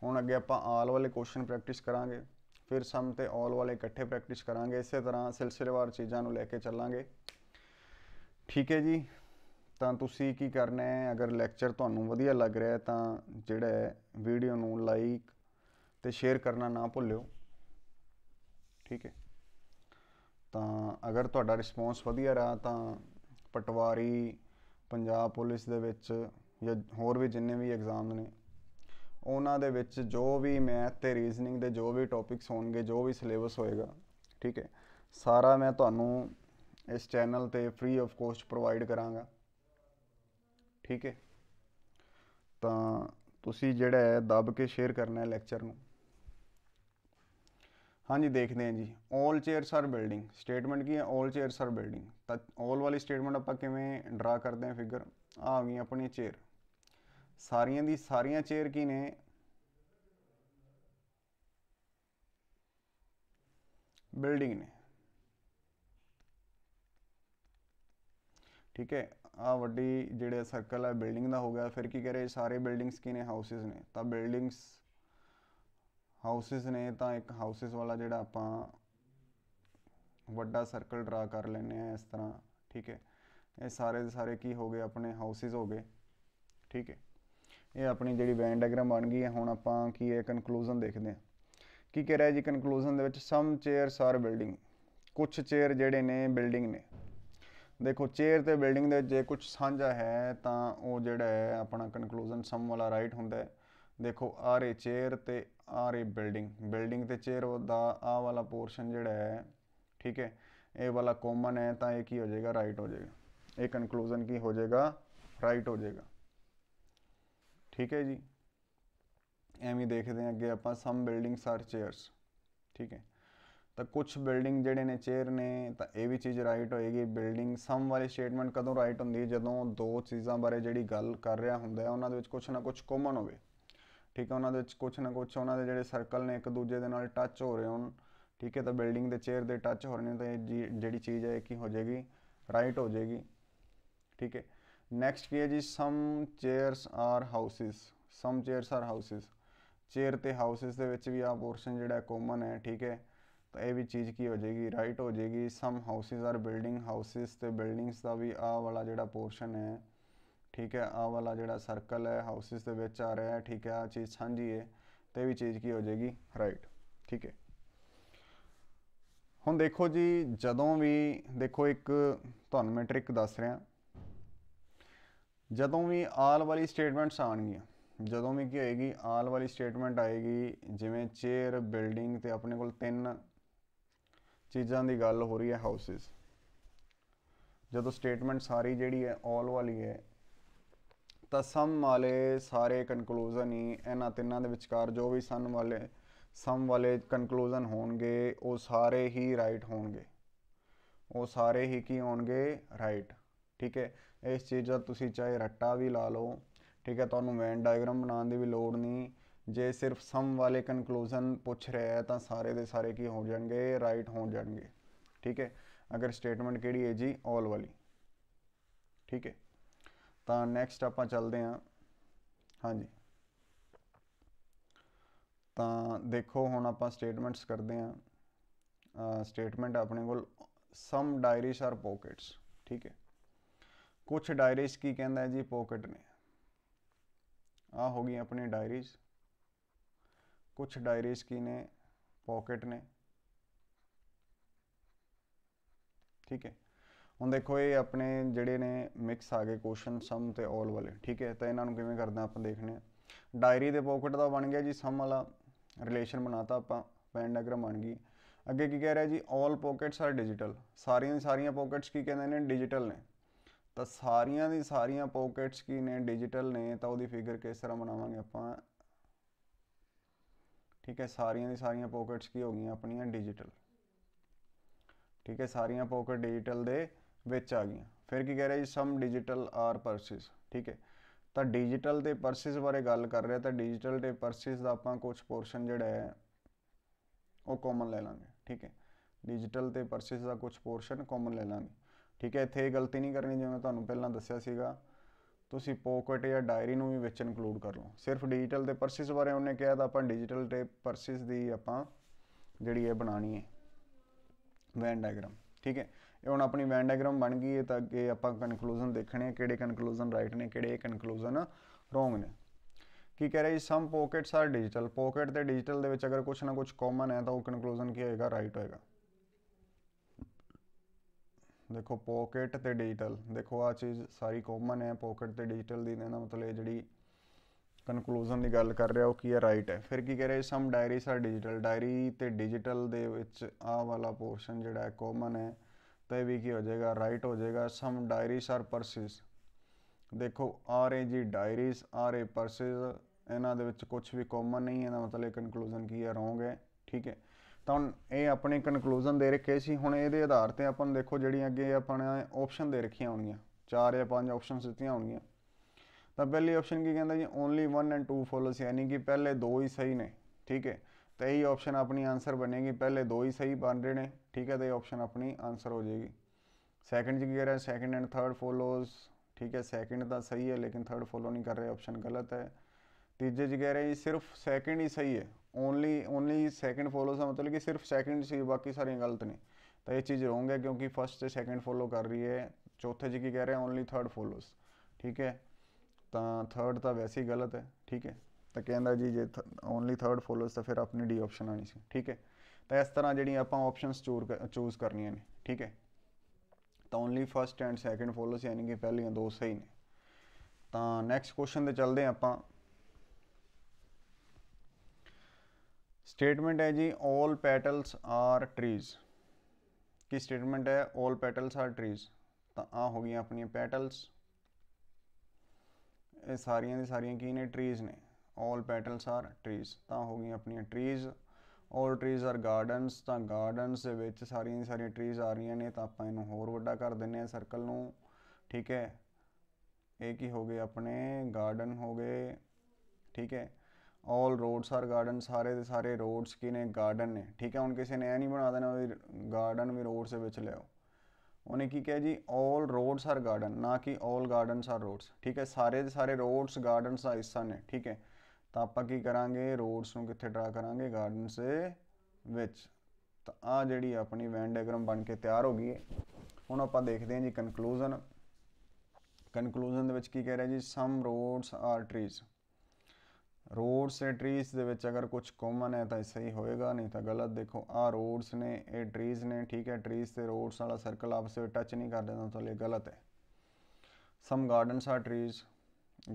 ਹੁਣ ਅੱਗੇ ਆਪਾਂ ਆਲ ਵਾਲੇ ਕੁਐਸਚਨ ਪ੍ਰੈਕਟਿਸ ਕਰਾਂਗੇ ਫਿਰ ਸਮ ਤੇ ਆਲ ਵਾਲੇ ਇਕੱਠੇ ਪ੍ਰੈਕਟਿਸ ਕਰਾਂਗੇ ਇਸੇ ਤਰ੍ਹਾਂ ਸਿਲਸਿਲੇਵਾਰ ਚੀਜ਼ਾਂ ਨੂੰ ਲੈ ਕੇ ਚੱਲਾਂਗੇ ਠੀਕ ਹੈ ਜੀ ਤਾਂ ਤੁਸੀਂ ਕੀ ਕਰਨਾ ਹੈ ਅਗਰ ਲੈਕਚਰ ਤੁਹਾਨੂੰ ਵਧੀਆ ਲੱਗ ਰਿਹਾ ਤਾਂ ਜਿਹੜਾ ਵੀਡੀਓ ਨੂੰ ਲਾਈਕ ਤੇ ਸ਼ੇਅਰ ਕਰਨਾ ਨਾ ਭੁੱਲਿਓ ਠੀਕ ਹੈ ਤਾਂ ਅਗਰ ਤੁਹਾਡਾ ਰਿਸਪੌਂਸ ਵਧੀਆ ਰਹਾ ਤਾਂ ਪਟਵਾਰੀ ਪੰਜਾਬ ਪੁਲਿਸ ਦੇ ਵਿੱਚ ਜਾਂ ਹੋਰ ਵੀ ਜਿੰਨੇ ਵੀ ਐਗਜ਼ਾਮ ਨੇ ਉਹਨਾਂ ਦੇ ਵਿੱਚ ਜੋ ਵੀ ਮੈਥ ਤੇ ਰੀਜ਼ਨਿੰਗ ਦੇ ਜੋ ਵੀ ਟੌਪਿਕਸ ਹੋਣਗੇ ਜੋ ਵੀ ਸਿਲੇਬਸ ਹੋਏਗਾ ਠੀਕ ਹੈ ਸਾਰਾ ਮੈਂ ਤੁਹਾਨੂੰ ਇਸ ਚੈਨਲ ਤੇ ਫ੍ਰੀ ਆਫ ਕੋਸਟ ਪ੍ਰੋਵਾਈਡ ਕਰਾਂਗਾ ਠੀਕ ਹੈ ਤਾਂ ਤੁਸੀਂ ਜਿਹੜਾ ਹੈ ਦੱਬ ਕੇ ਸ਼ੇਅਰ ਕਰਨਾ ਹੈ ਲੈਕਚਰ ਨੂੰ ਹਾਂਜੀ ਦੇਖਦੇ ਹਾਂ ਜੀ 올 ਚੇਅਰਸ ਆਰ ਬਿਲਡਿੰਗ ਸਟੇਟਮੈਂਟ ਕੀ ਹੈ 올 ਚੇਅਰਸ ਆਰ ਬਿਲਡਿੰਗ ਤਾਂ 올 ਵਾਲੀ ਸਟੇਟਮੈਂਟ ਆਪਾਂ ਕਿਵੇਂ ਡਰਾ ਕਰਦੇ ਹਾਂ ਫਿਗਰ ਆ ਗਈ ਆਪਣੀ ਚੇਅਰ ਸਾਰੀਆਂ ਦੀ ਸਾਰੀਆਂ ਚੇਅਰ ਕੀ ਨੇ ਬਿਲਡਿੰਗ ਨੇ ਠੀਕ ਹੈ ਆ ਵੱਡੀ ਜਿਹੜੇ ਸਰਕਲ ਹੈ ਬਿਲਡਿੰਗ ਦਾ ਹੋ ਗਿਆ ਫਿਰ ਕੀ ਕਰੇ ਸਾਰੇ ਬਿਲਡਿੰਗਸ ਕੀ ਨੇ ਹਾਊਸਸ ਨੇ ਤਾਂ ਬਿਲਡਿੰਗਸ ਹਾਊਸਸ ਨੇ ਤਾਂ ਇੱਕ ਹਾਊਸਸ ਵਾਲਾ ਜਿਹੜਾ ਆਪਾਂ ਵੱਡਾ ਸਰਕਲ ਡਰਾ ਕਰ ਲੈਨੇ ਆ ਇਸ ਤਰ੍ਹਾਂ ਠੀਕ ਹੈ ਇਹ ਸਾਰੇ ਦੇ ਸਾਰੇ ਕੀ ਹੋ ਗਏ ਆਪਣੇ ਹਾਊਸਸ ਹੋ ਗਏ ਠੀਕ ਹੈ ਇਹ ਆਪਣੀ ਜਿਹੜੀ ਵੈਨ ਡਾਇਗ੍ਰਾਮ ਬਣ ਗਈ ਹੈ ਹੁਣ ਆਪਾਂ ਕੀ ਹੈ ਕਨਕਲੂਜਨ ਦੇਖਦੇ ਹਾਂ ਕੀ ਕਹਿ ਰਿਹਾ ਜੀ ਕਨਕਲੂਜਨ ਦੇ ਵਿੱਚ ਸਮ ਚੇਅਰਸ ਆਰ ਬਿਲਡਿੰਗ ਕੁਝ ਚੇਅਰ ਜਿਹੜੇ ਨੇ ਬਿਲਡਿੰਗ ਨੇ ਦੇਖੋ ਚੇਅਰ ਤੇ ਬਿਲਡਿੰਗ ਦੇ ਜੇ ਕੁਝ ਸਾਂਝਾ ਹੈ ਤਾਂ ਉਹ ਜਿਹੜਾ ਹੈ ਆਪਣਾ ਕਨਕਲੂਜਨ ਸਮ ਵਾਲਾ ਰਾਈਟ ਹੁੰਦਾ ਹੈ ਦੇਖੋ ਆਰ ਏ ਚੇਅਰ ਤੇ ਆਰ ਏ ਬਿਲਡਿੰਗ ਬਿਲਡਿੰਗ ਤੇ ਚੇਅਰ ਦਾ ਆ ਵਾਲਾ ਪੋਰਸ਼ਨ ਜਿਹੜਾ ਹੈ ਠੀਕ ਹੈ ਇਹ ਵਾਲਾ ਕਾਮਨ ਹੈ ਤਾਂ ਇਹ ਕੀ ਹੋ ਜਾਏਗਾ ਰਾਈਟ ਹੋ ਜਾਏਗਾ ਇਹ ਕਨਕਲੂਜਨ ਕੀ ਹੋ ਜਾਏਗਾ ਰਾਈਟ ਹੋ ਜਾਏਗਾ ਠੀਕ ਹੈ ਜੀ ਐਵੇਂ ਦੇਖਦੇ ਆ ਅੱਗੇ ਆਪਾਂ ਸਮ ਬਿਲਡਿੰਗਸ ਆਰ ਚੇਅਰਸ ਠੀਕ ਹੈ ਤਾਂ ਕੁਝ ਬਿਲਡਿੰਗ ਜਿਹੜੇ ਨੇ ਚੇਅਰ ਨੇ ਤਾਂ ਇਹ ਵੀ ਚੀਜ਼ ਰਾਈਟ ਹੋਏਗੀ ਬਿਲਡਿੰਗ ਸਮ ਵਾਲੀ ਸਟੇਟਮੈਂਟ ਕਦੋਂ ਰਾਈਟ ਹੁੰਦੀ ਹੈ ਜਦੋਂ ਦੋ ਚੀਜ਼ਾਂ ਬਾਰੇ ਜਿਹੜੀ ਗੱਲ ਕਰ ਰਿਹਾ ਹੁੰਦਾ ਹੈ ਉਹਨਾਂ ਦੇ ਵਿੱਚ ਕੁਝ ਨਾ ਕੁਝ ਕਾਮਨ ਹੋਵੇ ਠੀਕ ਹੈ ਉਹਨਾਂ ਦੇ ਵਿੱਚ ਕੁਝ ਨਾ ਕੁਝ ਉਹਨਾਂ ਦੇ ਜਿਹੜੇ ਸਰਕਲ ਨੇ ਇੱਕ ਦੂਜੇ ਦੇ ਨਾਲ ਟੱਚ ਹੋ ਰਹੇ ਹੋਣ ਠੀਕ ਹੈ ਤਾਂ ਬਿਲਡਿੰਗ ਦੇ ਚੇਅਰ ਦੇ ਟੱਚ ਹੋ ਰਹੇ ਨੇ ਤਾਂ ਇਹ ਜਿਹੜੀ ਚੀਜ਼ ਹੈ ਕੀ ਹੋ ਜਾਏਗੀ ਰਾਈਟ ਹੋ ਜਾਏਗੀ ਠੀਕ ਹੈ ਨੈਕਸਟ ਕੀ ਹੈ ਜੀ some chairs are houses some chairs are houses chair ਤੇ ਹਾਊਸਿਸ ਦੇ ਵਿੱਚ ਵੀ ਆ ਪੋਰਸ਼ਨ ਜਿਹੜਾ ਕਾਮਨ ਹੈ ਠੀਕ ਹੈ ਤਾਂ ਇਹ ਵੀ ਚੀਜ਼ ਕੀ ਹੋ ਜਾਏਗੀ ਰਾਈਟ ਹੋ ਜਾਏਗੀ some houses are building houses ਤੇ ਬਿਲਡਿੰਗਸ ਦਾ ਵੀ ਆ ਵਾਲਾ ਜਿਹੜਾ ਪੋਰਸ਼ਨ ਹੈ ਠੀਕ ਹੈ ਆ ਵਾਲਾ ਜਿਹੜਾ ਸਰਕਲ ਹੈ ਹਾਊਸਿਸ ਦੇ ਵਿੱਚ ਆ ਰਿਹਾ ਹੈ ਠੀਕ ਹੈ ਆ ਚੀਜ਼ ਸਾਂਝੀ ਹੈ ਤੇ ਵੀ ਚੀਜ਼ ਕੀ ਹੋ ਜਾਏਗੀ ਰਾਈਟ ਠੀਕ ਹੈ ਹੁਣ ਦੇਖੋ ਜੀ ਜਦੋਂ ਵੀ ਦੇਖੋ ਇੱਕ ਤੁਹਾਨੂੰ ਮੈਂ ਟ੍ਰਿਕ ਦੱਸ ਰਿਹਾ ਜਦੋਂ ਵੀ ਆਲ ਵਾਲੀ ਸਟੇਟਮੈਂਟਸ ਆਣਗੀਆਂ ਜਦੋਂ ਵੀ ਕੀ ਹੋਏਗੀ ਆਲ ਵਾਲੀ ਸਟੇਟਮੈਂਟ ਆਏਗੀ ਜਿਵੇਂ ਚੇਅਰ ਬਿਲਡਿੰਗ ਤੇ ਆਪਣੇ ਕੋਲ ਤਿੰਨ ਚੀਜ਼ਾਂ ਦੀ ਗੱਲ ਹੋ ਰਹੀ ਹੈ ਹਾਊਸਸ ਜਦੋਂ ਸਟੇਟਮੈਂਟ ਸਾਰੀ ਜਿਹੜੀ ਹੈ ਆਲ ਵਾਲੀ ਹੈ ਤਾਂ ਸਮ ਵਾਲੇ ਸਾਰੇ ਕਨਕਲੂਜਨ ਹੀ ਇਹਨਾਂ ਤਿੰਨਾਂ ਦੇ ਵਿਚਕਾਰ ਜੋ ਵੀ ਸਨ ਵਾਲੇ ਸਮ ਵਾਲੇ ਕਨਕਲੂਜਨ ਹੋਣਗੇ ਉਹ ਸਾਰੇ ਹੀ ਰਾਈਟ ਹੋਣਗੇ ਉਹ ਸਾਰੇ ਹੀ ਕੀ ਹੋਣਗੇ ਰਾਈਟ ਠੀਕ ਹੈ ਇਸ ਚੀਜ਼ ਦਾ ਤੁਸੀਂ ਚਾਹੇ ਰੱਟਾ ਵੀ ਲਾ ਲਓ ਠੀਕ ਹੈ ਤੁਹਾਨੂੰ ਵੈਨ ਡਾਇਗਰਾਮ ਬਣਾਉਣ ਦੀ ਵੀ ਲੋੜ ਨਹੀਂ ਜੇ ਸਿਰਫ ਸਮ ਵਾਲੇ ਕਨਕਲੂਜਨ ਪੁੱਛ ਰਿਹਾ ਹੈ ਤਾਂ ਸਾਰੇ ਦੇ ਸਾਰੇ ਕੀ ਹੋ ਜਾਣਗੇ ਰਾਈਟ ਹੋ ਜਾਣਗੇ ਠੀਕ ਹੈ ਅਗਰ ਸਟੇਟਮੈਂਟ ਕਿਹੜੀ ਹੈ ਜੀ ਆਲ ਵਾਲੀ ਠੀਕ ਹੈ ਤਾਂ ਨੈਕਸਟ ਆਪਾਂ ਚੱਲਦੇ ਹਾਂ ਹਾਂਜੀ ਤਾਂ ਦੇਖੋ ਹੁਣ ਆਪਾਂ ਸਟੇਟਮੈਂਟਸ ਕਰਦੇ ਹਾਂ ਸਟੇਟਮੈਂਟ ਆਪਣੇ ਕੋਲ ਸਮ ਡਾਇਰੀਸ ਆਰ ਪੋਕੇਟਸ ਠੀਕ ਹੈ ਕੁਝ ਡਾਇਰੀਜ਼ ਕੀ ਕਹਿੰਦਾ ਜੀ ਪੋਕਟ ਨੇ ਆ ਹੋ ਗਈ ਆਪਣੀ ਡਾਇਰੀਜ਼ ਕੁਝ ਡਾਇਰੀਜ਼ ਕੀ ਨੇ ਪੋਕਟ ਨੇ ਠੀਕ ਹੈ ਹੁਣ ਦੇਖੋ ਇਹ ਆਪਣੇ ਜਿਹੜੇ ਨੇ ਮਿਕਸ ਆ ਗਏ ਕੁਐਸਚਨ ਸਮ ਤੇ ਆਲ ਵਾਲੇ ਠੀਕ ਹੈ ਤਾਂ ਇਹਨਾਂ ਨੂੰ ਕਿਵੇਂ ਕਰਦਾ ਆਪਾਂ ਦੇਖਣੇ ਆ ਡਾਇਰੀ ਦੇ ਪੋਕਟ ਦਾ ਬਣ ਗਿਆ ਜੀ ਸਮ ਵਾਲਾ ਰਿਲੇਸ਼ਨ ਬਣਾਤਾ ਆਪਾਂ ਪੈਨ ਡਾਇਗ੍ਰਾਮ ਬਣ ਗਈ ਅੱਗੇ ਕੀ ਕਹਿ ਰਿਹਾ ਜੀ ਆਲ ਪੋਕਟਸ ਆਰ ਡਿਜੀਟਲ ਸਾਰੀਆਂ ਸਾਰੀਆਂ ਪੋਕਟਸ ਕੀ ਕਹਿੰਦੇ ਨੇ ਡਿਜੀਟਲ ਨੇ ਤਾਂ ਸਾਰੀਆਂ ਦੀ ਸਾਰੀਆਂ ਪਾਕਟਸ ਕੀ ਨੇ ਡਿਜੀਟਲ ਨੇ ਤਾਂ ਉਹਦੀ ਫਿਗਰ ਕਿਸ ਤਰ੍ਹਾਂ ਬਣਾਵਾਂਗੇ ਆਪਾਂ ਠੀਕ ਹੈ ਸਾਰੀਆਂ ਦੀ ਸਾਰੀਆਂ ਪਾਕਟਸ ਕੀ ਹੋ ਗਈਆਂ ਆਪਣੀਆਂ ਡਿਜੀਟਲ ਠੀਕ ਹੈ ਸਾਰੀਆਂ ਪਾਕਟ ਡਿਜੀਟਲ ਦੇ ਵਿੱਚ ਆ ਗਈਆਂ ਫਿਰ ਕੀ ਕਹਿ ਰਿਹਾ ਜੀ ਸਮ ਡਿਜੀਟਲ ਆਰ ਪਰਸਿਸ ਠੀਕ ਹੈ ਤਾਂ ਡਿਜੀਟਲ ਦੇ ਪਰਸਿਸ ਬਾਰੇ ਗੱਲ ਕਰ ਰਿਹਾ ਤਾਂ ਡਿਜੀਟਲ ਦੇ ਪਰਸਿਸ ਦਾ ਆਪਾਂ ਕੁਝ ਪੋਰਸ਼ਨ ਜਿਹੜਾ ਹੈ ਉਹ ਕਾਮਨ ਲੈ ਲਾਂਗੇ ਠੀਕ ਹੈ ਡਿਜੀਟਲ ਤੇ ਪਰਸਿਸ ਦਾ ਕੁਝ ਪੋਰਸ਼ਨ ਕਾਮਨ ਲੈ ਲਾਂਗੇ ਠੀਕ ਹੈ ਇੱਥੇ ਇਹ ਗਲਤੀ ਨਹੀਂ ਕਰਨੀ ਜਿਵੇਂ ਮੈਂ ਤੁਹਾਨੂੰ ਪਹਿਲਾਂ ਦੱਸਿਆ ਸੀਗਾ ਤੁਸੀਂ ਪੋਕਟ ਜਾਂ ਡਾਇਰੀ ਨੂੰ ਵੀ ਵਿੱਚ ਇਨਕਲੂਡ ਕਰ ਲਓ ਸਿਰਫ ਡਿਜੀਟਲ ਦੇ ਪਰਸਿਸ ਬਾਰੇ ਉਹਨੇ ਕਿਹਾ ਤਾਂ ਆਪਾਂ ਡਿਜੀਟਲ ਦੇ ਪਰਸਿਸ ਦੀ ਆਪਾਂ ਜਿਹੜੀ ਇਹ ਬਣਾਣੀ ਹੈ ਵੈਨ ਡਾਇਗਰਾਮ ਠੀਕ ਹੈ ਇਹ ਹੁਣ ਆਪਣੀ ਵੈਨ ਡਾਇਗਰਾਮ ਬਣ ਗਈ ਹੈ ਤਾਂ ਅੱਗੇ ਆਪਾਂ ਕਨਕਲੂਜਨ ਦੇਖਣੇ ਆ ਕਿਹੜੇ ਕਨਕਲੂਜਨ ਰਾਈਟ ਨੇ ਕਿਹੜੇ ਕਨਕਲੂਜਨ ਰੋਂਗ ਨੇ ਕੀ ਕਹਿ ਰਿਹਾ ਜੀ some pockets are digital pocket ਤੇ ਡਿਜੀਟਲ ਦੇ ਵਿੱਚ ਅਗਰ ਕੁਝ ਨਾ ਕੁਝ ਕਾਮਨ ਹੈ ਤਾਂ ਉਹ ਕਨਕਲੂਜਨ ਕੀ ਹੋਏਗਾ ਰਾਈਟ ਹੋਏਗਾ ਦੇਖੋ ਪਾਕਟ ਤੇ ਡਿਜੀਟਲ ਦੇਖੋ ਆ ਚੀਜ਼ ਸਾਰੀ ਕਾਮਨ ਹੈ ਪਾਕਟ ਤੇ ਡਿਜੀਟਲ ਦੀ ਇਹਦਾ ਮਤਲਬ ਇਹ ਜਿਹੜੀ ਕਨਕਲੂਜਨ ਦੀ ਗੱਲ ਕਰ ਰਿਹਾ ਉਹ ਕੀ ਹੈ ਰਾਈਟ ਹੈ ਫਿਰ ਕੀ ਕਹ ਰਿਹਾ some diaries are digital diary ਤੇ ਡਿਜੀਟਲ ਦੇ ਵਿੱਚ ਆ ਵਾਲਾ ਪੋਰਸ਼ਨ ਜਿਹੜਾ ਹੈ ਕਾਮਨ ਹੈ ਤਾਂ ਇਹ ਵੀ ਕੀ ਹੋ ਜਾਏਗਾ ਰਾਈਟ ਹੋ ਜਾਏਗਾ ਸਮ ਡਾਇਰੀਸ ਸਰ ਪਰਸਿਸ ਦੇਖੋ ਆਰ ਏ ਜੀ ਡਾਇਰੀਸ ਆਰ ਏ ਪਰਸਿਸ ਇਹਨਾਂ ਦੇ ਵਿੱਚ ਕੁਝ ਵੀ ਕਾਮਨ ਨਹੀਂ ਹੈ ਇਹਦਾ ਮਤਲਬ ਇਹ ਕਨਕਲੂਜਨ ਕੀ ਹੈ ਰੋਂਗ ਹੈ ਠੀਕ ਹੈ ਤਾਂ ਇਹ ਆਪਣੇ ਕਨਕਲੂਜਨ ਦੇ ਰੱਖੇ ਸੀ ਹੁਣ ਇਹਦੇ ਆਧਾਰ ਤੇ ਆਪਾਂ ਨੂੰ ਦੇਖੋ ਜਿਹੜੀਆਂ ਅੱਗੇ ਆਪਾਂ ਨੇ ਆਪਸ਼ਨ ਦੇ ਰੱਖੀਆਂ ਹੋਣਗੀਆਂ ਚਾਰ ਜਾਂ ਪੰਜ ਆਪਸ਼ਨਸ ਦਿੱਤੀਆਂ ਹੋਣਗੀਆਂ ਤਾਂ ਪਹਿਲੀ ਆਪਸ਼ਨ ਕੀ ਕਹਿੰਦਾ ਜੀ ਓਨਲੀ 1 ਐਂਡ 2 ਫੋਲੋਸ ਯਾਨੀ ਕਿ ਪਹਿਲੇ ਦੋ ਹੀ ਸਹੀ ਨੇ ਠੀਕ ਹੈ ਤਾਂ ਇਹ ਆਪਸ਼ਨ ਆਪਣੀ ਆਨਸਰ ਬਣੇਗੀ ਪਹਿਲੇ ਦੋ ਹੀ ਸਹੀ ਬਣ ਰਹੇ ਨੇ ਠੀਕ ਹੈ ਤਾਂ ਇਹ ਆਪਸ਼ਨ ਆਪਣੀ ਆਨਸਰ ਹੋ ਜਾਏਗੀ ਸੈਕੰਡ ਚ ਕੀ ਕਹਿ ਰਿਹਾ ਸੈਕੰਡ ਐਂਡ ਥਰਡ ਫੋਲੋਸ ਠੀਕ ਹੈ ਸੈਕੰਡ ਤਾਂ ਸਹੀ ਹੈ ਲੇਕਿਨ ਥਰਡ ਫੋਲੋ ਨਹੀਂ ਕਰ ਰਿਹਾ ਆਪਸ਼ਨ ਗਲਤ ਹੈ ਤੀਜੇ ਜੀ ਕਹਿ ਰਹੇ ਜੀ ਸਿਰਫ ਸੈਕਿੰਡ ਹੀ ਸਹੀ ਹੈ ਓਨਲੀ ਓਨਲੀ ਸੈਕਿੰਡ ਫੋਲੋਸ ਦਾ ਮਤਲਬ ਕਿ ਸਿਰਫ ਸੈਕਿੰਡ ਸੀ ਬਾਕੀ ਸਾਰੀਆਂ ਗਲਤ ਨੇ ਤਾਂ ਇਹ ਚੀਜ਼ ਰੋਂਗ ਹੈ ਕਿਉਂਕਿ ਫਸਟ ਤੇ ਸੈਕਿੰਡ ਫੋਲੋ ਕਰ ਰਹੀ ਹੈ ਚੌਥੇ ਜੀ ਕੀ ਕਹਿ ਰਹੇ ਓਨਲੀ ਥਰਡ ਫੋਲੋਸ ਠੀਕ ਹੈ ਤਾਂ ਥਰਡ ਤਾਂ ਵੈਸੇ ਹੀ ਗਲਤ ਹੈ ਠੀਕ ਹੈ ਤਾਂ ਕਹਿੰਦਾ ਜੀ ਜੇ ਓਨਲੀ ਥਰਡ ਫੋਲੋਸ ਤਾਂ ਫਿਰ ਆਪਣੀ ਡੀ ਆਪਸ਼ਨ ਆਣੀ ਸੀ ਠੀਕ ਹੈ ਤਾਂ ਇਸ ਤਰ੍ਹਾਂ ਜਿਹੜੀਆਂ ਆਪਾਂ ਆਪਸ਼ਨਸ ਚੂਜ਼ ਕਰਨੀਆਂ ਨੇ ਠੀਕ ਹੈ ਤਾਂ only first and second follows ਯਾਨੀ ਕਿ ਪਹਿਲੀਆਂ ਦੋ ਸਹੀ ਨੇ ਤਾਂ ਨੈਕਸਟ ਕੁਐਸਚਨ ਤੇ ਚੱਲਦੇ ਆਪਾਂ ਸਟੇਟਮੈਂਟ ਹੈ ਜੀ 올 ਪੈਟਲਸ ਆਰ ਟਰੀਜ਼ ਕੀ ਸਟੇਟਮੈਂਟ ਹੈ 올 ਪੈਟਲਸ ਆਰ ਟਰੀਜ਼ ਤਾਂ ਆ ਹੋ ਗਈਆਂ ਆਪਣੀਆਂ ਪੈਟਲਸ ਇਹ ਸਾਰੀਆਂ ਦੀ ਸਾਰੀਆਂ ਕੀ ਨੇ ਟਰੀਜ਼ ਨੇ 올 ਪੈਟਲਸ ਆਰ ਟਰੀਜ਼ ਤਾਂ ਹੋ ਗਈਆਂ ਆਪਣੀਆਂ ਟਰੀਜ਼ 올 ਟਰੀਜ਼ ਆਰ ਗਾਰਡਨਸ ਤਾਂ ਗਾਰਡਨਸ ਦੇ ਵਿੱਚ ਸਾਰੀਆਂ ਦੀ ਸਾਰੀਆਂ ਟਰੀਜ਼ ਆ ਰਹੀਆਂ ਨੇ ਤਾਂ ਆਪਾਂ ਇਹਨੂੰ ਹੋਰ ਵੱਡਾ ਕਰ ਦਿੰਨੇ ਆ ਸਰਕਲ ਨੂੰ ਠੀਕ ਹੈ ਇਹ ਕੀ ਹੋ ਗਏ ਆਪਣੇ ਗਾਰਡਨ ਹੋ ਗਏ ਠੀਕ ਹੈ ਆਲ ਰੋਡਸ ਆਰ ਗਾਰਡਨ ਸਾਰੇ ਦੇ ਸਾਰੇ ਰੋਡਸ ਕੀ ਨੇ ਗਾਰਡਨ ਨੇ ਠੀਕ ਹੈ ਹੁਣ ਕਿਸੇ ਨੇ ਇਹ ਨਹੀਂ ਬਣਾ ਦੇਣਾ ਵੀ ਗਾਰਡਨ ਵੀ ਰੋਡ ਦੇ ਵਿੱਚ ਲਿਆਓ ਉਹਨੇ ਕੀ ਕਿਹਾ ਜੀ ਆਲ ਰੋਡਸ ਆਰ ਗਾਰਡਨ ਨਾ ਕਿ ਆਲ ਗਾਰਡਨਸ ਆਰ ਰੋਡਸ ਠੀਕ ਹੈ ਸਾਰੇ ਦੇ ਸਾਰੇ ਰੋਡਸ ਗਾਰਡਨਸ ਦਾ ਹਿੱਸਾ ਨੇ ਠੀਕ ਹੈ ਤਾਂ ਆਪਾਂ ਕੀ ਕਰਾਂਗੇ ਰੋਡਸ ਨੂੰ ਕਿੱਥੇ ਡਰਾ ਕਰਾਂਗੇ ਗਾਰਡਨ ਦੇ ਵਿੱਚ ਤਾਂ ਆ ਜਿਹੜੀ ਆਪਣੀ ਵੈਨ ਡਾਇਗ੍ਰਾਮ ਬਣ ਕੇ ਤਿਆਰ ਹੋ ਗਈ ਹੈ ਹੁਣ ਆਪਾਂ ਦੇਖਦੇ ਹਾਂ ਜੀ ਕਨਕਲੂਜਨ ਕਨਕਲੂਜਨ ਦੇ ਵਿੱਚ ਕੀ ਕਹਿ ਰਿਹਾ ਜੀ some roads are trees roads ਤੇ ਟਰੀਜ਼ ਦੇ ਵਿੱਚ ਅਗਰ ਕੁਝ ਕਾਮਨ ਹੈ ਤਾਂ ਸਹੀ ਹੋਏਗਾ ਨਹੀਂ ਤਾਂ ਗਲਤ ਦੇਖੋ ਆ ਰੋਡਸ ਨੇ ਇਹ ਟਰੀਜ਼ ਨੇ ਠੀਕ ਹੈ ਟਰੀਜ਼ ਤੇ ਰੋਡਸ ਵਾਲਾ ਸਰਕਲ ਆਪਸ ਵਿੱਚ ਟੱਚ ਨਹੀਂ ਕਰਦੇ ਤਾਂ ਤੁਹਾਡੇ ਗਲਤ ਹੈ some gardens are trees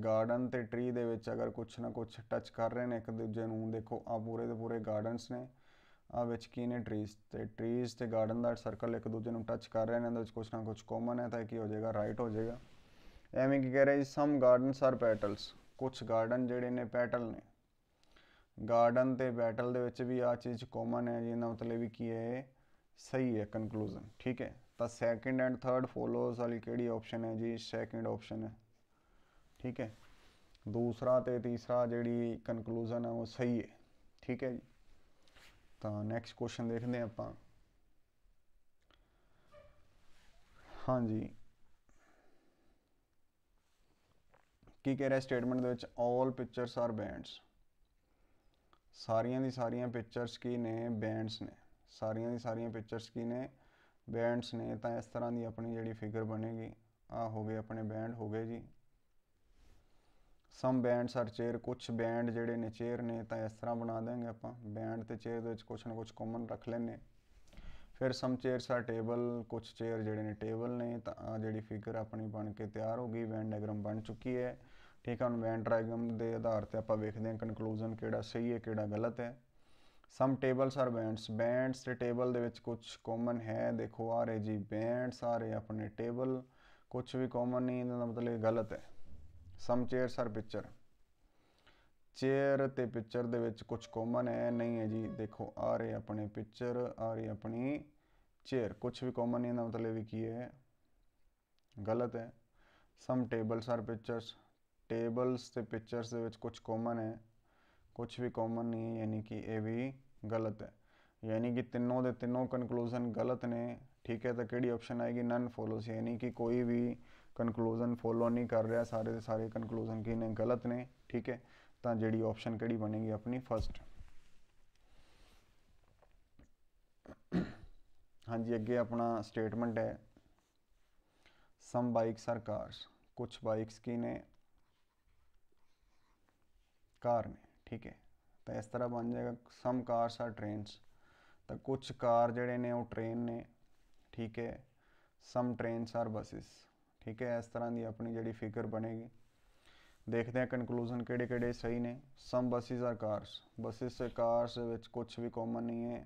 garden ਤੇ ਟਰੀ ਦੇ ਵਿੱਚ ਅਗਰ ਕੁਝ ਨਾ ਕੁਝ ਟੱਚ ਕਰ ਰਹੇ ਨੇ ਇੱਕ ਦੂਜੇ ਨੂੰ ਦੇਖੋ ਆ ਪੂਰੇ ਦੇ ਪੂਰੇ ਗਾਰਡਨਸ ਨੇ ਆ ਵਿੱਚ ਕੀ ਨੇ ਟਰੀਜ਼ ਤੇ ਟਰੀਜ਼ ਤੇ ਗਾਰਡਨ ਦਾ ਸਰਕਲ ਇੱਕ ਦੂਜੇ ਨੂੰ ਟੱਚ ਕਰ ਰਹੇ ਨੇ ਇਹਦੇ ਵਿੱਚ ਕੁਝ ਨਾ ਕੁਝ ਕਾਮਨ ਹੈ ਤਾਂ ਕੀ ਹੋ ਜਾਏਗਾ ਰਾਈਟ ਹੋ ਜਾਏਗਾ ਐਵੇਂ ਕੀ ਕਹਿ ਰਹੇ ਸਮ ਗਾਰਡਨਸ ਆਰ ਪੈਟਲਸ ਕੁਝ ਗਾਰਡਨ ਜਿਹੜੇ ਨੇ ਪੈਟਲ ਨੇ ਗਾਰਡਨ ਤੇ ਪੈਟਲ ਦੇ ਵਿੱਚ ਵੀ ਆ ਚੀਜ਼ ਕਾਮਨ ਹੈ ਜਿਹਦਾ ਮਤਲਬ ਵੀ ਕੀ ਹੈ ਸਹੀ ਹੈ ਕਨਕਲੂਜਨ ਠੀਕ ਹੈ ਤਾਂ ਸੈਕਿੰਡ ਐਂਡ ਥਰਡ ਫੋਲੋਸ ਵਾਲੀ ਕਿਹੜੀ ਆਪਸ਼ਨ ਹੈ ਜੀ ਸੈਕਿੰਡ ਆਪਸ਼ਨ ਹੈ ਠੀਕ ਹੈ ਦੂਸਰਾ ਤੇ ਤੀਸਰਾ ਜਿਹੜੀ ਕਨਕਲੂਜਨ ਹੈ ਉਹ ਸਹੀ ਹੈ ਠੀਕ ਹੈ ਜੀ ਤਾਂ ਨੈਕਸਟ ਕੁਐਸਚਨ ਦੇਖਦੇ ਆਪਾਂ ਹਾਂਜੀ ਕੀ ਕਹਿ ਰਿਹਾ ਸਟੇਟਮੈਂਟ ਦੇ ਵਿੱਚ 올 ਪਿਕਚਰਸ ਆਰ ਬੈਂਡਸ ਸਾਰੀਆਂ ਦੀ ਸਾਰੀਆਂ ਪਿਕਚਰਸ ਕੀ ਨੇ ਬੈਂਡਸ ਨੇ ਸਾਰੀਆਂ ਦੀ ਸਾਰੀਆਂ ਪਿਕਚਰਸ ਕੀ ਨੇ ਬੈਂਡਸ ਨੇ ਤਾਂ ਇਸ ਤਰ੍ਹਾਂ ਦੀ ਆਪਣੀ ਜਿਹੜੀ ਫਿਗਰ ਬਣੇਗੀ ਆ ਹੋ ਗਏ ਆਪਣੇ ਬੈਂਡ ਹੋ ਗਏ ਜੀ ਸਮ ਬੈਂਡਸ ਆਰ ਚੇਅਰ ਕੁਝ ਬੈਂਡ ਜਿਹੜੇ ਨੇ ਚੇਅਰ ਨੇ ਤਾਂ ਇਸ ਤਰ੍ਹਾਂ ਬਣਾ ਦੇਾਂਗੇ ਆਪਾਂ ਬੈਂਡ ਤੇ ਚੇਅਰ ਦੇ ਵਿੱਚ ਕੁਝ ਨਾ ਕੁਝ ਕਾਮਨ ਰੱਖ ਲੈਣੇ ਫਿਰ ਸਮ ਚੇਅਰਸ ਆ ਟੇਬਲ ਕੁਝ ਚੇਅਰ ਜਿਹੜੇ ਨੇ ਟੇਬਲ ਨੇ ਤਾਂ ਆ ਜਿਹੜੀ ਫਿਗਰ ਆਪਣੀ ਬਣ ਕੇ ਤਿਆਰ ਹੋ ਗਈ ਵੈਨ ਡਾਇਗ੍ਰਾਮ ਬਣ ਚੁੱਕੀ ਹੈ ਠੀਕ ਹੈ ਹੁਣ ਵੈਨ ਡਾਇਗ੍ਰਾਮ ਦੇ ਆਧਾਰ ਤੇ ਆਪਾਂ ਵੇਖਦੇ ਹਾਂ ਕਨਕਲੂਜਨ ਕਿਹੜਾ ਸਹੀ ਹੈ ਕਿਹੜਾ ਗਲਤ ਹੈ some tables are bands bands ਤੇ ਟੇਬਲ ਦੇ ਵਿੱਚ ਕੁਝ ਕਾਮਨ ਹੈ ਦੇਖੋ ਆ ਰਹੇ ਜੀ ਬੈਂਡਸ ਆ ਰਹੇ ਆਪਣੇ ਟੇਬਲ ਕੁਝ ਵੀ ਕਾਮਨ ਨਹੀਂ ਦਾ ਮਤਲਬ ਇਹ ਗਲਤ ਹੈ some chairs are picture chair ਤੇ ਪਿਕਚਰ ਦੇ ਵਿੱਚ ਕੁਝ ਕਾਮਨ ਹੈ ਨਹੀਂ ਹੈ ਜੀ ਦੇਖੋ ਆ ਰਹੇ ਆਪਣੇ ਪਿਕਚਰ ਆ ਰਹੀ ਆਪਣੀ ਚੇਅਰ ਕੁਝ ਵੀ ਕਾਮਨ ਨਹੀਂ ਦਾ ਮਤਲਬ ਇਹ ਕੀ ਹੈ ਗਲਤ ਹੈ some tables are pictures tables ਤੇ ਪਿਕਚਰਸ ਦੇ ਵਿੱਚ ਕੁਝ ਕਾਮਨ ਹੈ ਕੁਝ ਵੀ ਕਾਮਨ ਨਹੀਂ ਯਾਨੀ ਕਿ ਇਹ ਵੀ ਗਲਤ ਹੈ ਯਾਨੀ ਕਿ ਤਿੰਨੋਂ ਦੇ ਤਿੰਨੋਂ ਕਨਕਲੂਜਨ ਗਲਤ ਨੇ ਠੀਕ ਹੈ ਤਾਂ ਕਿਹੜੀ ਆਪਸ਼ਨ ਆਏਗੀ ਨਨ ਫੋਲੋਸ ਯਾਨੀ ਕਿ ਕੋਈ ਵੀ ਕਨਕਲੂਜਨ ਫੋਲੋ ਨਹੀਂ ਕਰ ਰਿਹਾ ਸਾਰੇ ਦੇ ਸਾਰੇ ਕਨਕਲੂਜਨ ਕੀ ਨੇ ਗਲਤ ਨੇ ਠੀਕ ਹੈ ਤਾਂ ਜਿਹੜੀ ਆਪਸ਼ਨ ਕਿਹੜੀ ਬਣੇਗੀ ਆਪਣੀ ਫਸਟ ਹਾਂਜੀ ਅੱਗੇ ਆਪਣਾ ਸਟੇਟਮੈਂਟ ਹੈ ਸਮ ਬਾਈਕਸ ਆਰ ਕਾਰਸ ਕੁਝ ਬਾਈਕਸ ਕੀ ਨੇ कार ने ਠੀਕ ਹੈ ਤਾਂ ਇਸ ਤਰ੍ਹਾਂ ਬਣ ਜਾਏਗਾ ਸਮ ਕਾਰਸ ਆਰ ਟ੍ਰੇਨਸ ਤਾਂ ਕੁਝ ਕਾਰ ਜਿਹੜੇ ਨੇ ਉਹ ਟ੍ਰੇਨ ਨੇ ਠੀਕ ਹੈ ਸਮ ਟ੍ਰੇਨਸ ਆਰ ਬਸਿਸ ਠੀਕ ਹੈ ਇਸ ਤਰ੍ਹਾਂ ਦੀ ਆਪਣੀ ਜਿਹੜੀ ਫਿਗਰ ਬਣੇਗੀ ਦੇਖਦੇ ਹਾਂ ਕਨਕਲੂਜਨ ਕਿਹੜੇ ਕਿਹੜੇ ਸਹੀ ਨੇ some buses are cars buses ਤੇ ਕਾਰਸ ਵਿੱਚ ਕੁਝ ਵੀ ਕਾਮਨ ਨਹੀਂ ਹੈ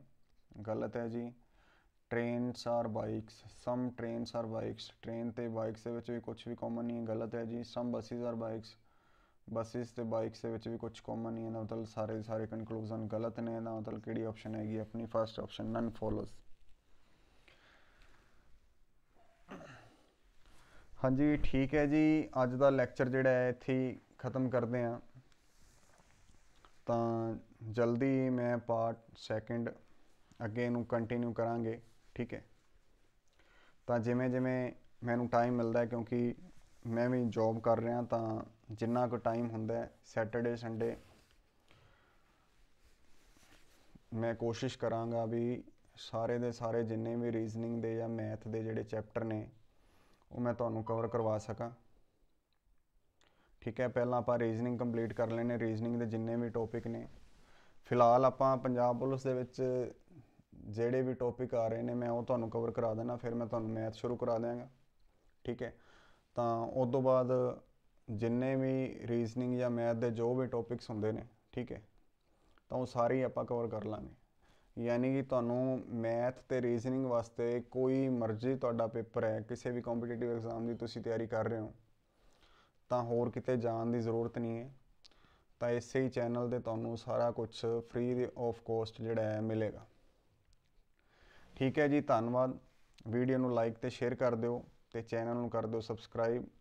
ਗਲਤ ਹੈ ਜੀ trains are bikes some trains are bikes train ਤੇ ਬਾਈਕਸ ਦੇ ਵਿੱਚ ਵੀ ਕੁਝ ਵੀ ਕਾਮਨ ਨਹੀਂ ਹੈ ਗਲਤ ਹੈ ਜੀ some buses are bikes buses ਤੇ ਬਾਈਕਸ ਦੇ ਵਿੱਚ ਵੀ ਕੁਝ ਕਾਮਨ ਨਹੀਂ ਹੈ ਨਾ ਮਤਲਬ ਸਾਰੇ ਸਾਰੇ ਕਨਕਲੂਜਨ ਗਲਤ ਨੇ ਨਾ ਮਤਲਬ ਕਿਹੜੀ ਆਪਸ਼ਨ ਹੈਗੀ ਆਪਣੀ ਫਰਸਟ ਆਪਸ਼ਨ ਨਨ ਫੋਲੋਸ ਹਾਂਜੀ ਠੀਕ ਹੈ ਜੀ ਅੱਜ ਦਾ ਲੈਕਚਰ ਜਿਹੜਾ ਹੈ ਇੱਥੇ ਖਤਮ ਕਰਦੇ ਆ ਤਾਂ ਜਲਦੀ ਮੈਂ ਪਾਰਟ ਸੈਕੰਡ ਅੱਗੇ ਨੂੰ ਕੰਟੀਨਿਊ ਕਰਾਂਗੇ ਠੀਕ ਹੈ ਤਾਂ ਜਿਵੇਂ ਜਿਵੇਂ ਮੈਨੂੰ ਟਾਈਮ ਮਿਲਦਾ ਕਿਉਂਕਿ ਮੈਂ ਵੀ ਜੌਬ ਕਰ ਰਿਹਾ ਤਾਂ ਜਿੰਨਾ ਕੁ ਟਾਈਮ ਹੁੰਦਾ ਹੈ ਸੈਟਰਡੇ ਸੰਡੇ ਮੈਂ ਕੋਸ਼ਿਸ਼ ਕਰਾਂਗਾ ਵੀ ਸਾਰੇ ਦੇ ਸਾਰੇ ਜਿੰਨੇ ਵੀ ਰੀਜ਼ਨਿੰਗ ਦੇ ਜਾਂ ਮੈਥ ਦੇ ਜਿਹੜੇ ਚੈਪਟਰ ਨੇ ਉਹ ਮੈਂ ਤੁਹਾਨੂੰ ਕਵਰ ਕਰਵਾ ਸਕਾਂ ਠੀਕ ਹੈ ਪਹਿਲਾਂ ਆਪਾਂ ਰੀਜ਼ਨਿੰਗ ਕੰਪਲੀਟ ਕਰ ਲੈਨੇ ਰੀਜ਼ਨਿੰਗ ਦੇ ਜਿੰਨੇ ਵੀ ਟੌਪਿਕ ਨੇ ਫਿਲਹਾਲ ਆਪਾਂ ਪੰਜਾਬ ਪੁਲਿਸ ਦੇ ਵਿੱਚ ਜਿਹੜੇ ਵੀ ਟੌਪਿਕ ਆ ਰਹੇ ਨੇ ਮੈਂ ਉਹ ਤੁਹਾਨੂੰ ਕਵਰ ਕਰਾ ਦੇਣਾ ਫਿਰ ਮੈਂ ਤੁਹਾਨੂੰ ਮੈਥ ਸ਼ੁਰੂ ਕਰਾ ਦਿਆਂਗਾ ਠੀਕ ਹੈ ਤਾਂ ਉਸ ਤੋਂ ਬਾਅਦ ਜਿੰਨੇ ਵੀ ਰੀਜ਼ਨਿੰਗ ਜਾਂ ਮੈਥ ਦੇ ਜੋ ਵੀ ਟੌਪਿਕਸ ਹੁੰਦੇ ਨੇ ਠੀਕ ਹੈ ਤਾਂ ਉਹ ਸਾਰੇ ਆਪਾਂ ਕਵਰ ਕਰ ਲਾਂਗੇ ਯਾਨੀ ਕਿ ਤੁਹਾਨੂੰ ਮੈਥ ਤੇ ਰੀਜ਼ਨਿੰਗ ਵਾਸਤੇ ਕੋਈ ਮਰਜ਼ੀ ਤੁਹਾਡਾ ਪੇਪਰ ਹੈ ਕਿਸੇ ਵੀ ਕੰਪੀਟੀਟਿਵ ਐਗਜ਼ਾਮ ਦੀ ਤੁਸੀਂ ਤਿਆਰੀ ਕਰ ਰਹੇ ਹੋ ਤਾਂ ਹੋਰ ਕਿਤੇ ਜਾਣ ਦੀ ਜ਼ਰੂਰਤ ਨਹੀਂ ਹੈ ਤਾਂ ਇਸੇ ਹੀ ਚੈਨਲ ਤੇ ਤੁਹਾਨੂੰ ਸਾਰਾ ਕੁਝ ਫ੍ਰੀ ਆਫ ਕੋਸਟ ਜਿਹੜਾ ਹੈ ਮਿਲੇਗਾ ਠੀਕ ਹੈ ਜੀ ਧੰਨਵਾਦ ਵੀਡੀਓ ਨੂੰ ਲਾਈਕ ਤੇ ਸ਼ੇਅਰ ਕਰ ਦਿਓ ਤੇ ਚੈਨਲ ਨੂੰ ਕਰ ਦਿਓ ਸਬਸਕ੍ਰਾਈਬ